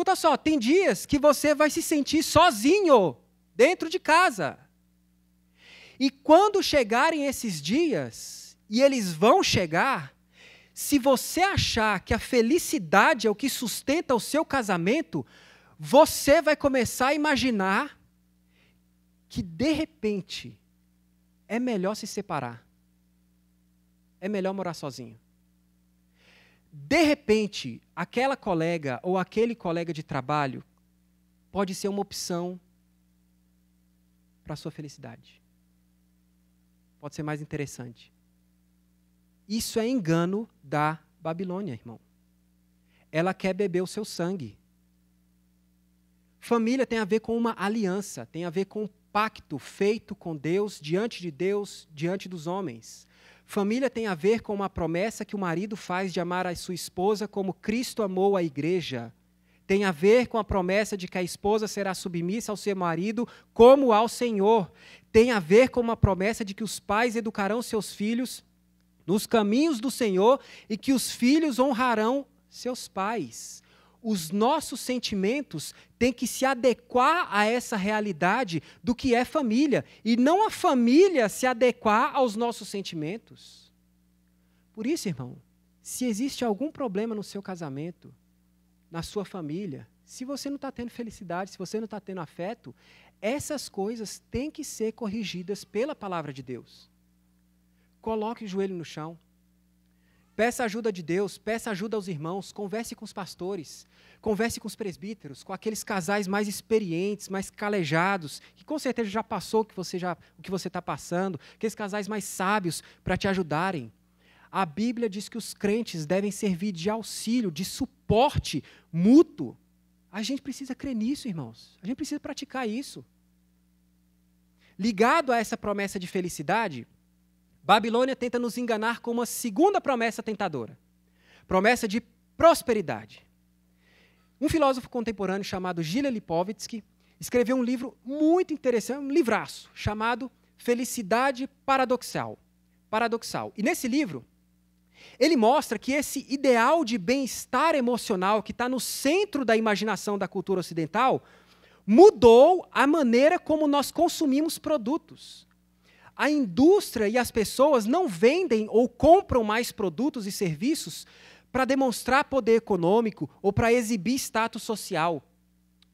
escuta só, tem dias que você vai se sentir sozinho dentro de casa. E quando chegarem esses dias, e eles vão chegar, se você achar que a felicidade é o que sustenta o seu casamento, você vai começar a imaginar que de repente é melhor se separar. É melhor morar sozinho de repente, aquela colega ou aquele colega de trabalho pode ser uma opção para a sua felicidade. Pode ser mais interessante. Isso é engano da Babilônia, irmão. Ela quer beber o seu sangue. Família tem a ver com uma aliança, tem a ver com um pacto feito com Deus, diante de Deus, diante dos homens. Família tem a ver com uma promessa que o marido faz de amar a sua esposa como Cristo amou a igreja. Tem a ver com a promessa de que a esposa será submissa ao seu marido como ao Senhor. Tem a ver com uma promessa de que os pais educarão seus filhos nos caminhos do Senhor e que os filhos honrarão seus pais os nossos sentimentos têm que se adequar a essa realidade do que é família, e não a família se adequar aos nossos sentimentos. Por isso, irmão, se existe algum problema no seu casamento, na sua família, se você não está tendo felicidade, se você não está tendo afeto, essas coisas têm que ser corrigidas pela palavra de Deus. Coloque o joelho no chão Peça ajuda de Deus, peça ajuda aos irmãos, converse com os pastores, converse com os presbíteros, com aqueles casais mais experientes, mais calejados, que com certeza já passou o que você que está passando, aqueles casais mais sábios para te ajudarem. A Bíblia diz que os crentes devem servir de auxílio, de suporte mútuo. A gente precisa crer nisso, irmãos. A gente precisa praticar isso. Ligado a essa promessa de felicidade, Babilônia tenta nos enganar com uma segunda promessa tentadora promessa de prosperidade. Um filósofo contemporâneo chamado Gila Lipovetsky escreveu um livro muito interessante, um livraço, chamado Felicidade Paradoxal. Paradoxal. E nesse livro, ele mostra que esse ideal de bem-estar emocional que está no centro da imaginação da cultura ocidental mudou a maneira como nós consumimos produtos a indústria e as pessoas não vendem ou compram mais produtos e serviços para demonstrar poder econômico ou para exibir status social.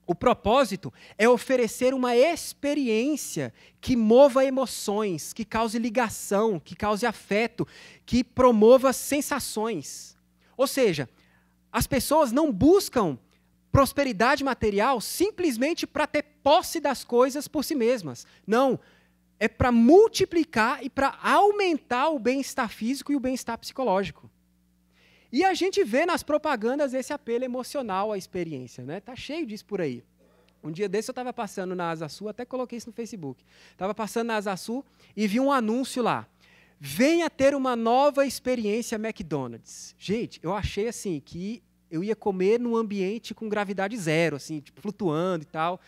O propósito é oferecer uma experiência que mova emoções, que cause ligação, que cause afeto, que promova sensações. Ou seja, as pessoas não buscam prosperidade material simplesmente para ter posse das coisas por si mesmas. Não, é para multiplicar e para aumentar o bem-estar físico e o bem-estar psicológico. E a gente vê nas propagandas esse apelo emocional à experiência, né? Tá cheio disso por aí. Um dia desse eu estava passando na Asa Sul, até coloquei isso no Facebook. Estava passando na Asa Sul e vi um anúncio lá. Venha ter uma nova experiência McDonald's. Gente, eu achei assim que eu ia comer num ambiente com gravidade zero, assim, tipo, flutuando e tal.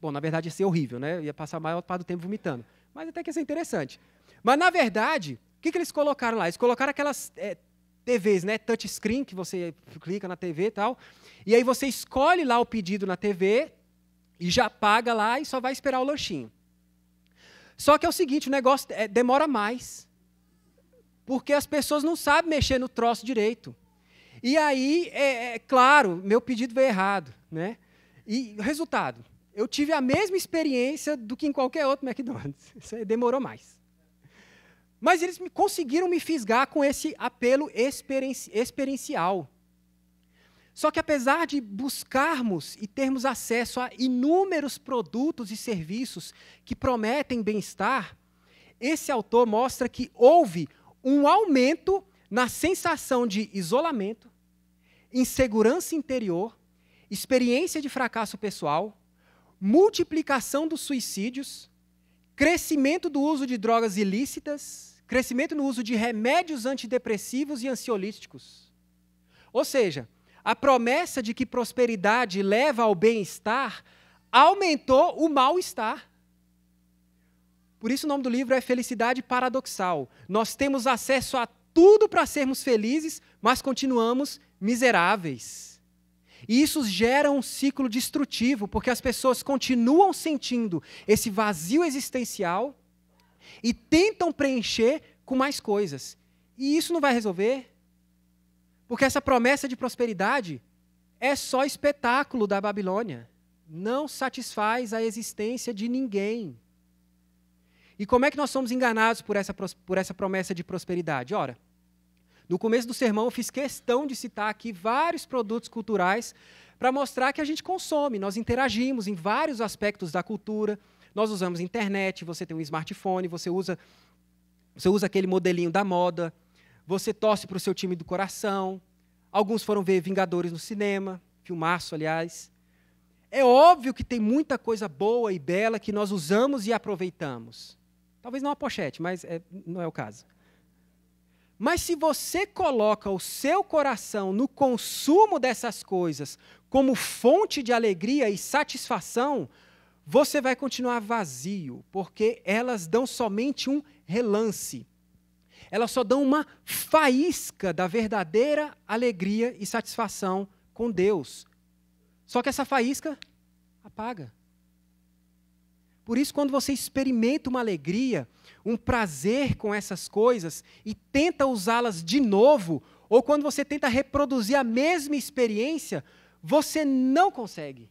Bom, na verdade ia ser horrível, né? Eu ia passar a maior parte do tempo vomitando. Mas até que isso é interessante. Mas, na verdade, o que, que eles colocaram lá? Eles colocaram aquelas é, TVs, né? Touchscreen, que você clica na TV e tal. E aí você escolhe lá o pedido na TV e já paga lá e só vai esperar o lanchinho. Só que é o seguinte, o negócio é, demora mais. Porque as pessoas não sabem mexer no troço direito. E aí, é, é claro, meu pedido veio errado, né? E resultado, eu tive a mesma experiência do que em qualquer outro McDonald's. *laughs* Isso demorou mais. Mas eles me, conseguiram me fisgar com esse apelo experienci, experiencial. Só que apesar de buscarmos e termos acesso a inúmeros produtos e serviços que prometem bem-estar, esse autor mostra que houve um aumento na sensação de isolamento, insegurança interior, experiência de fracasso pessoal multiplicação dos suicídios, crescimento do uso de drogas ilícitas, crescimento no uso de remédios antidepressivos e ansiolíticos. Ou seja, a promessa de que prosperidade leva ao bem-estar aumentou o mal-estar. Por isso o nome do livro é Felicidade Paradoxal. Nós temos acesso a tudo para sermos felizes, mas continuamos miseráveis. E isso gera um ciclo destrutivo, porque as pessoas continuam sentindo esse vazio existencial e tentam preencher com mais coisas. E isso não vai resolver, porque essa promessa de prosperidade é só espetáculo da Babilônia. Não satisfaz a existência de ninguém. E como é que nós somos enganados por essa, por essa promessa de prosperidade? Ora, no começo do sermão, eu fiz questão de citar aqui vários produtos culturais para mostrar que a gente consome, nós interagimos em vários aspectos da cultura. Nós usamos internet, você tem um smartphone, você usa, você usa aquele modelinho da moda, você torce para o seu time do coração. Alguns foram ver Vingadores no cinema, filmaço, aliás. É óbvio que tem muita coisa boa e bela que nós usamos e aproveitamos. Talvez não a pochete, mas é, não é o caso. Mas se você coloca o seu coração no consumo dessas coisas como fonte de alegria e satisfação, você vai continuar vazio, porque elas dão somente um relance. Elas só dão uma faísca da verdadeira alegria e satisfação com Deus. Só que essa faísca apaga. Por isso, quando você experimenta uma alegria, um prazer com essas coisas e tenta usá-las de novo, ou quando você tenta reproduzir a mesma experiência, você não consegue.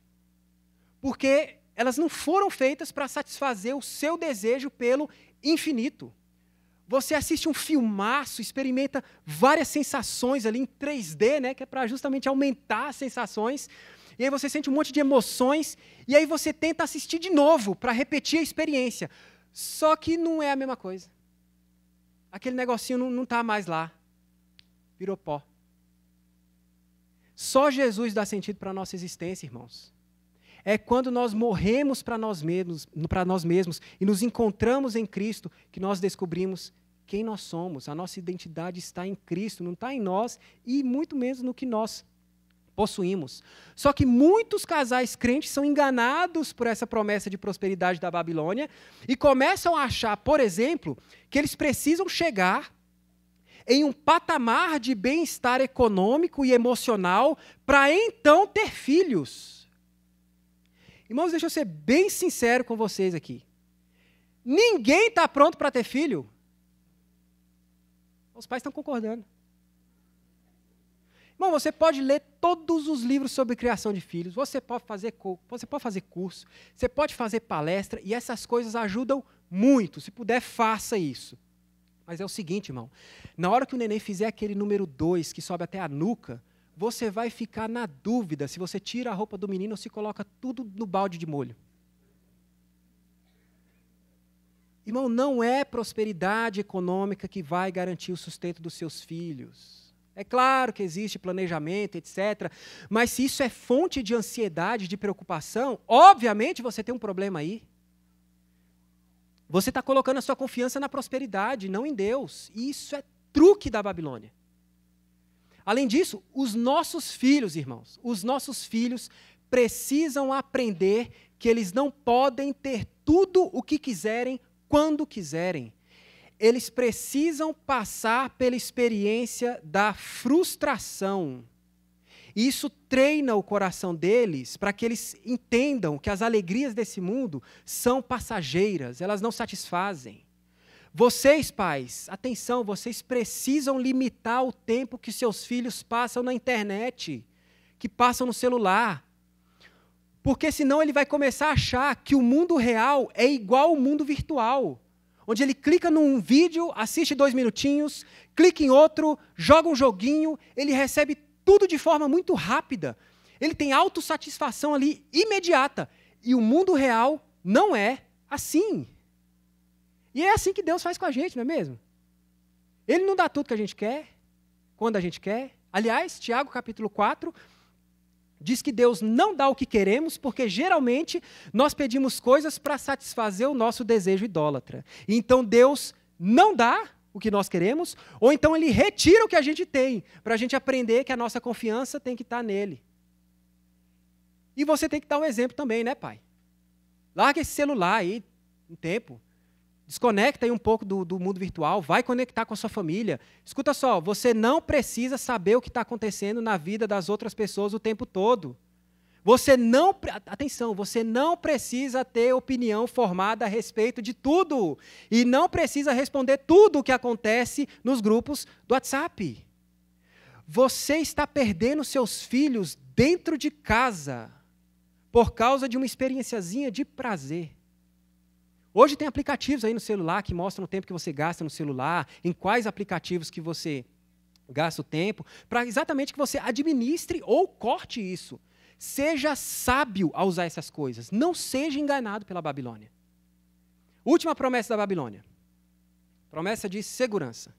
Porque elas não foram feitas para satisfazer o seu desejo pelo infinito. Você assiste um filmaço, experimenta várias sensações ali em 3D, né, que é para justamente aumentar as sensações, e aí você sente um monte de emoções, e aí você tenta assistir de novo para repetir a experiência. Só que não é a mesma coisa. Aquele negocinho não está mais lá. Virou pó. Só Jesus dá sentido para a nossa existência, irmãos. É quando nós morremos para nós mesmos, para nós mesmos e nos encontramos em Cristo que nós descobrimos quem nós somos. A nossa identidade está em Cristo, não está em nós e muito menos no que nós possuímos. Só que muitos casais crentes são enganados por essa promessa de prosperidade da Babilônia e começam a achar, por exemplo, que eles precisam chegar em um patamar de bem-estar econômico e emocional para então ter filhos. Irmãos, deixa eu ser bem sincero com vocês aqui. Ninguém está pronto para ter filho. Os pais estão concordando. Bom, você pode ler todos os livros sobre criação de filhos, você pode fazer, você pode fazer curso, você pode fazer palestra, e essas coisas ajudam muito. Se puder, faça isso. Mas é o seguinte, irmão: na hora que o neném fizer aquele número 2 que sobe até a nuca, você vai ficar na dúvida se você tira a roupa do menino ou se coloca tudo no balde de molho. Irmão, não é prosperidade econômica que vai garantir o sustento dos seus filhos. É claro que existe planejamento, etc. Mas se isso é fonte de ansiedade, de preocupação, obviamente você tem um problema aí. Você está colocando a sua confiança na prosperidade, não em Deus. E isso é truque da Babilônia. Além disso, os nossos filhos, irmãos, os nossos filhos precisam aprender que eles não podem ter tudo o que quiserem quando quiserem eles precisam passar pela experiência da frustração. Isso treina o coração deles para que eles entendam que as alegrias desse mundo são passageiras, elas não satisfazem. Vocês, pais, atenção, vocês precisam limitar o tempo que seus filhos passam na internet, que passam no celular. Porque senão ele vai começar a achar que o mundo real é igual ao mundo virtual onde ele clica num vídeo, assiste dois minutinhos, clica em outro, joga um joguinho, ele recebe tudo de forma muito rápida. Ele tem autossatisfação ali imediata. E o mundo real não é assim. E é assim que Deus faz com a gente, não é mesmo? Ele não dá tudo que a gente quer, quando a gente quer. Aliás, Tiago capítulo 4 diz que Deus não dá o que queremos, porque geralmente nós pedimos coisas para satisfazer o nosso desejo idólatra. E então Deus não dá o que nós queremos, ou então ele retira o que a gente tem, para a gente aprender que a nossa confiança tem que estar tá nele. E você tem que dar um exemplo também, né, pai? Larga esse celular aí um tempo. Desconecta aí um pouco do, do, mundo virtual, vai conectar com a sua família. Escuta só, você não precisa saber o que está acontecendo na vida das outras pessoas o tempo todo. Você não, atenção, você não precisa ter opinião formada a respeito de tudo. E não precisa responder tudo o que acontece nos grupos do WhatsApp. Você está perdendo seus filhos dentro de casa por causa de uma experiênciazinha de prazer. Hoje tem aplicativos aí no celular que mostram o tempo que você gasta no celular, em quais aplicativos que você gasta o tempo, para exatamente que você administre ou corte isso. Seja sábio a usar essas coisas, não seja enganado pela Babilônia. Última promessa da Babilônia. Promessa de segurança.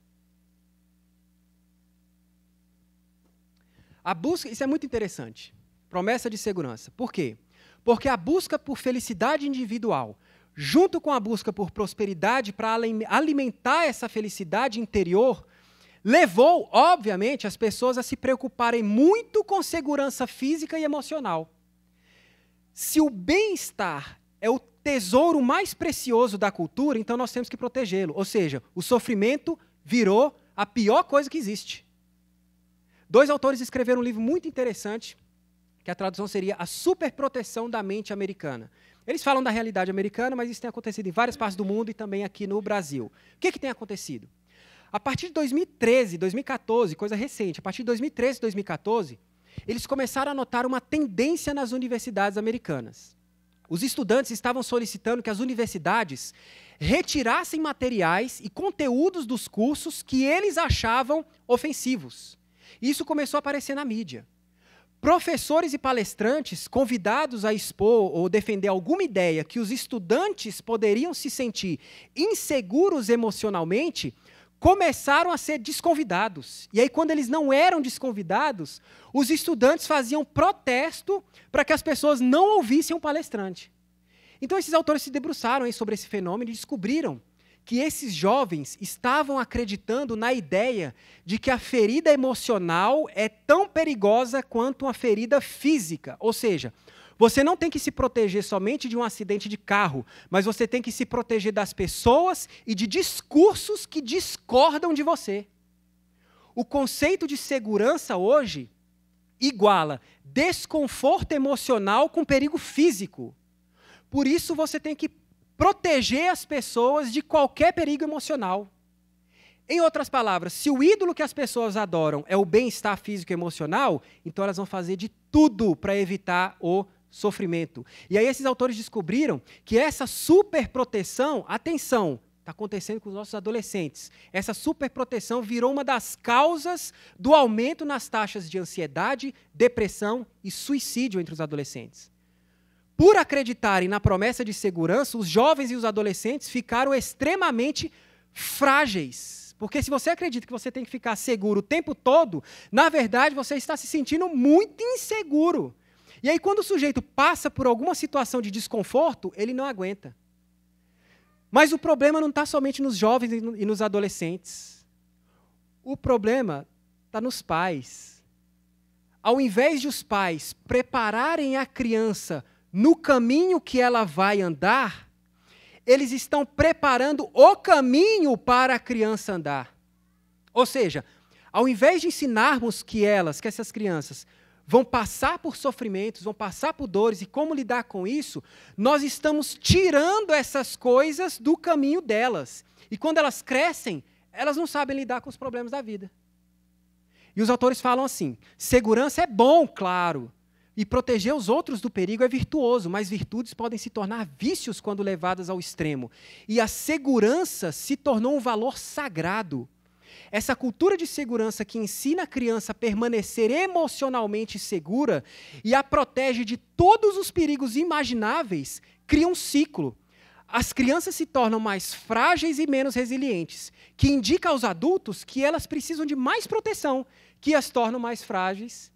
A busca, isso é muito interessante. Promessa de segurança. Por quê? Porque a busca por felicidade individual junto com a busca por prosperidade para alimentar essa felicidade interior, levou, obviamente, as pessoas a se preocuparem muito com segurança física e emocional. Se o bem-estar é o tesouro mais precioso da cultura, então nós temos que protegê-lo. Ou seja, o sofrimento virou a pior coisa que existe. Dois autores escreveram um livro muito interessante, que a tradução seria A Superproteção da Mente Americana. Eles falam da realidade americana, mas isso tem acontecido em várias partes do mundo e também aqui no Brasil. O que, que tem acontecido? A partir de 2013, 2014, coisa recente, a partir de 2013, 2014, eles começaram a notar uma tendência nas universidades americanas. Os estudantes estavam solicitando que as universidades retirassem materiais e conteúdos dos cursos que eles achavam ofensivos. Isso começou a aparecer na mídia. Professores e palestrantes convidados a expor ou defender alguma ideia que os estudantes poderiam se sentir inseguros emocionalmente, começaram a ser desconvidados. E aí, quando eles não eram desconvidados, os estudantes faziam protesto para que as pessoas não ouvissem o palestrante. Então, esses autores se debruçaram sobre esse fenômeno e descobriram que esses jovens estavam acreditando na ideia de que a ferida emocional é tão perigosa quanto uma ferida física. Ou seja, você não tem que se proteger somente de um acidente de carro, mas você tem que se proteger das pessoas e de discursos que discordam de você. O conceito de segurança hoje iguala desconforto emocional com perigo físico. Por isso você tem que proteger as pessoas de qualquer perigo emocional. Em outras palavras, se o ídolo que as pessoas adoram é o bem-estar físico e emocional, então elas vão fazer de tudo para evitar o sofrimento. E aí esses autores descobriram que essa superproteção, atenção, está acontecendo com os nossos adolescentes. Essa superproteção virou uma das causas do aumento nas taxas de ansiedade, depressão e suicídio entre os adolescentes. Por acreditarem na promessa de segurança, os jovens e os adolescentes ficaram extremamente frágeis. Porque se você acredita que você tem que ficar seguro o tempo todo, na verdade você está se sentindo muito inseguro. E aí, quando o sujeito passa por alguma situação de desconforto, ele não aguenta. Mas o problema não está somente nos jovens e nos adolescentes. O problema está nos pais. Ao invés de os pais prepararem a criança no caminho que ela vai andar, eles estão preparando o caminho para a criança andar. Ou seja, ao invés de ensinarmos que elas, que essas crianças, vão passar por sofrimentos, vão passar por dores e como lidar com isso, nós estamos tirando essas coisas do caminho delas. E quando elas crescem, elas não sabem lidar com os problemas da vida. E os autores falam assim: segurança é bom, claro, e proteger os outros do perigo é virtuoso, mas virtudes podem se tornar vícios quando levadas ao extremo. E a segurança se tornou um valor sagrado. Essa cultura de segurança que ensina a criança a permanecer emocionalmente segura e a protege de todos os perigos imagináveis cria um ciclo. As crianças se tornam mais frágeis e menos resilientes, que indica aos adultos que elas precisam de mais proteção, que as tornam mais frágeis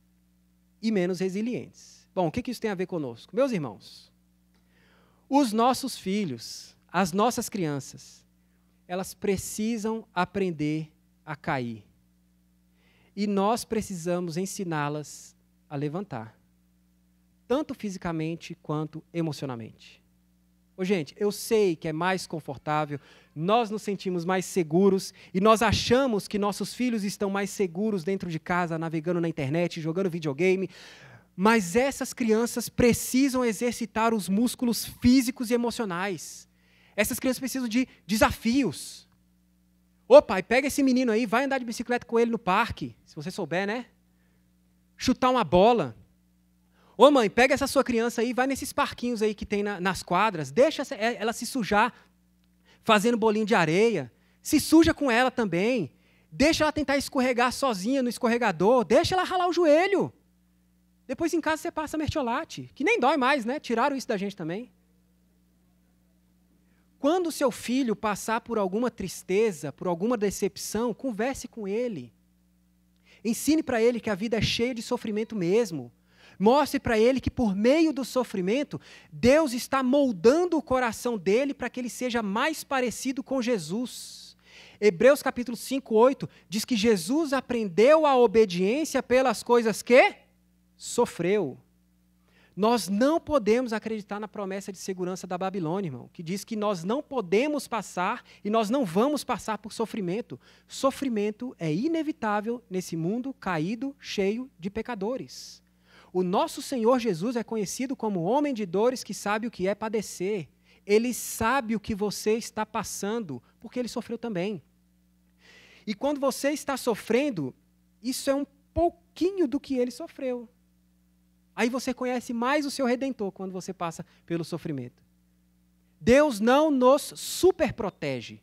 e menos resilientes. Bom, o que, isso tem a ver conosco? Meus irmãos, os nossos filhos, as nossas crianças, elas precisam aprender a cair. E nós precisamos ensiná-las a levantar, tanto fisicamente quanto emocionalmente. Ô, gente, eu sei que é mais confortável, nós nos sentimos mais seguros e nós achamos que nossos filhos estão mais seguros dentro de casa, navegando na internet, jogando videogame. Mas essas crianças precisam exercitar os músculos físicos e emocionais. Essas crianças precisam de desafios. Ô pai, pega esse menino aí, vai andar de bicicleta com ele no parque, se você souber, né? Chutar uma bola, Ô mãe, pega essa sua criança aí, vai nesses parquinhos aí que tem na, nas quadras, deixa é, ela se sujar fazendo bolinho de areia, se suja com ela também, deixa ela tentar escorregar sozinha no escorregador, deixa ela ralar o joelho. Depois em casa você passa mertiolate, que nem dói mais, né? Tiraram isso da gente também. Quando seu filho passar por alguma tristeza, por alguma decepção, converse com ele. Ensine para ele que a vida é cheia de sofrimento mesmo, Mostre para ele que por meio do sofrimento, Deus está moldando o coração dele para que ele seja mais parecido com Jesus. Hebreus capítulo 5, 8 diz que Jesus aprendeu a obediência pelas coisas que sofreu. Nós não podemos acreditar na promessa de segurança da Babilônia, irmão, que diz que nós não podemos passar e nós não vamos passar por sofrimento. Sofrimento é inevitável nesse mundo caído, cheio de pecadores. O nosso Senhor Jesus é conhecido como homem de dores que sabe o que é padecer. Ele sabe o que você está passando, porque ele sofreu também. E quando você está sofrendo, isso é um pouquinho do que ele sofreu. Aí você conhece mais o seu redentor quando você passa pelo sofrimento. Deus não nos superprotege.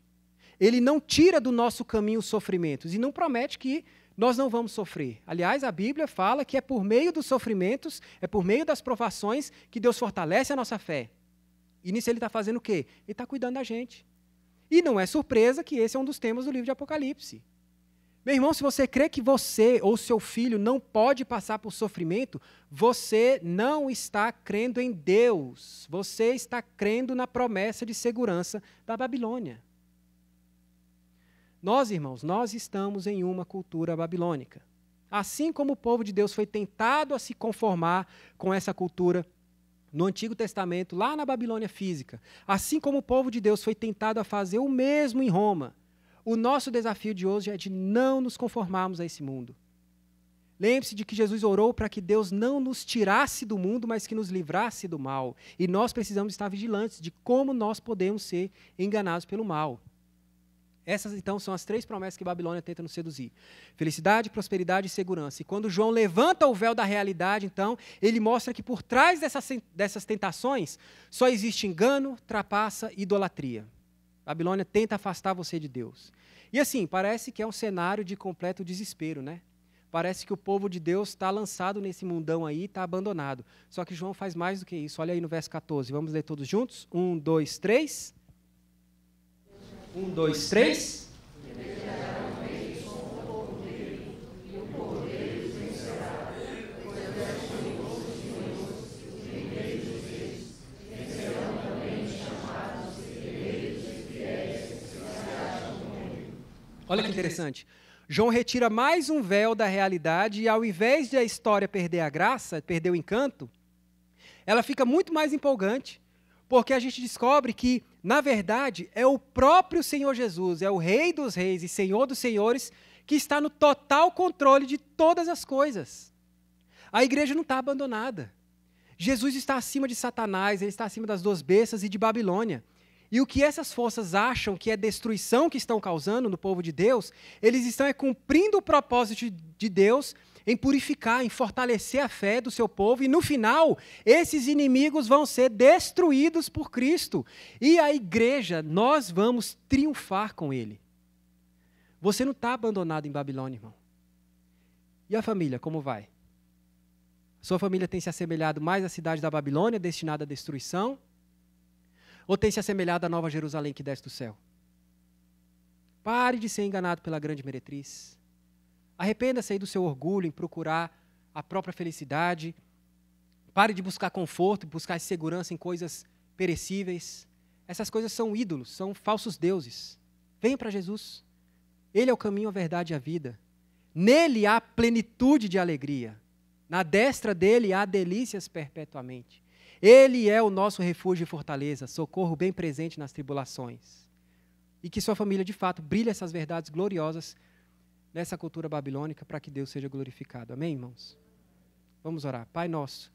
Ele não tira do nosso caminho os sofrimentos e não promete que nós não vamos sofrer. Aliás, a Bíblia fala que é por meio dos sofrimentos, é por meio das provações que Deus fortalece a nossa fé. E nisso ele está fazendo o quê? Ele está cuidando da gente. E não é surpresa que esse é um dos temas do livro de Apocalipse. Meu irmão, se você crê que você ou seu filho não pode passar por sofrimento, você não está crendo em Deus. Você está crendo na promessa de segurança da Babilônia. Nós, irmãos, nós estamos em uma cultura babilônica. Assim como o povo de Deus foi tentado a se conformar com essa cultura no Antigo Testamento, lá na Babilônia física, assim como o povo de Deus foi tentado a fazer o mesmo em Roma, o nosso desafio de hoje é de não nos conformarmos a esse mundo. Lembre-se de que Jesus orou para que Deus não nos tirasse do mundo, mas que nos livrasse do mal. E nós precisamos estar vigilantes de como nós podemos ser enganados pelo mal. Essas então são as três promessas que Babilônia tenta nos seduzir: felicidade, prosperidade e segurança. E quando João levanta o véu da realidade, então, ele mostra que por trás dessas, dessas tentações só existe engano, trapaça e idolatria. Babilônia tenta afastar você de Deus. E assim, parece que é um cenário de completo desespero, né? Parece que o povo de Deus está lançado nesse mundão aí, está abandonado. Só que João faz mais do que isso. Olha aí no verso 14. Vamos ler todos juntos? Um, dois, três. Um, dois, três. Olha que interessante. João retira mais um véu da realidade e, ao invés de a história perder a graça, perder o encanto, ela fica muito mais empolgante, porque a gente descobre que na verdade, é o próprio Senhor Jesus, é o Rei dos Reis e Senhor dos Senhores, que está no total controle de todas as coisas. A igreja não está abandonada. Jesus está acima de Satanás, ele está acima das duas bestas e de Babilônia. E o que essas forças acham que é destruição que estão causando no povo de Deus, eles estão é, cumprindo o propósito de Deus em purificar, em fortalecer a fé do seu povo, e no final, esses inimigos vão ser destruídos por Cristo. E a igreja, nós vamos triunfar com ele. Você não está abandonado em Babilônia, irmão. E a família, como vai? Sua família tem se assemelhado mais à cidade da Babilônia, destinada à destruição? Ou tem se assemelhado à Nova Jerusalém que desce do céu? Pare de ser enganado pela grande meretriz. Arrependa-se aí do seu orgulho em procurar a própria felicidade. Pare de buscar conforto, buscar segurança em coisas perecíveis. Essas coisas são ídolos, são falsos deuses. Venha para Jesus. Ele é o caminho, a verdade e a vida. Nele há plenitude de alegria. Na destra dele há delícias perpetuamente. Ele é o nosso refúgio e fortaleza, socorro bem presente nas tribulações. E que sua família, de fato, brilhe essas verdades gloriosas nessa cultura babilônica para que Deus seja glorificado. Amém, irmãos? Vamos orar. Pai nosso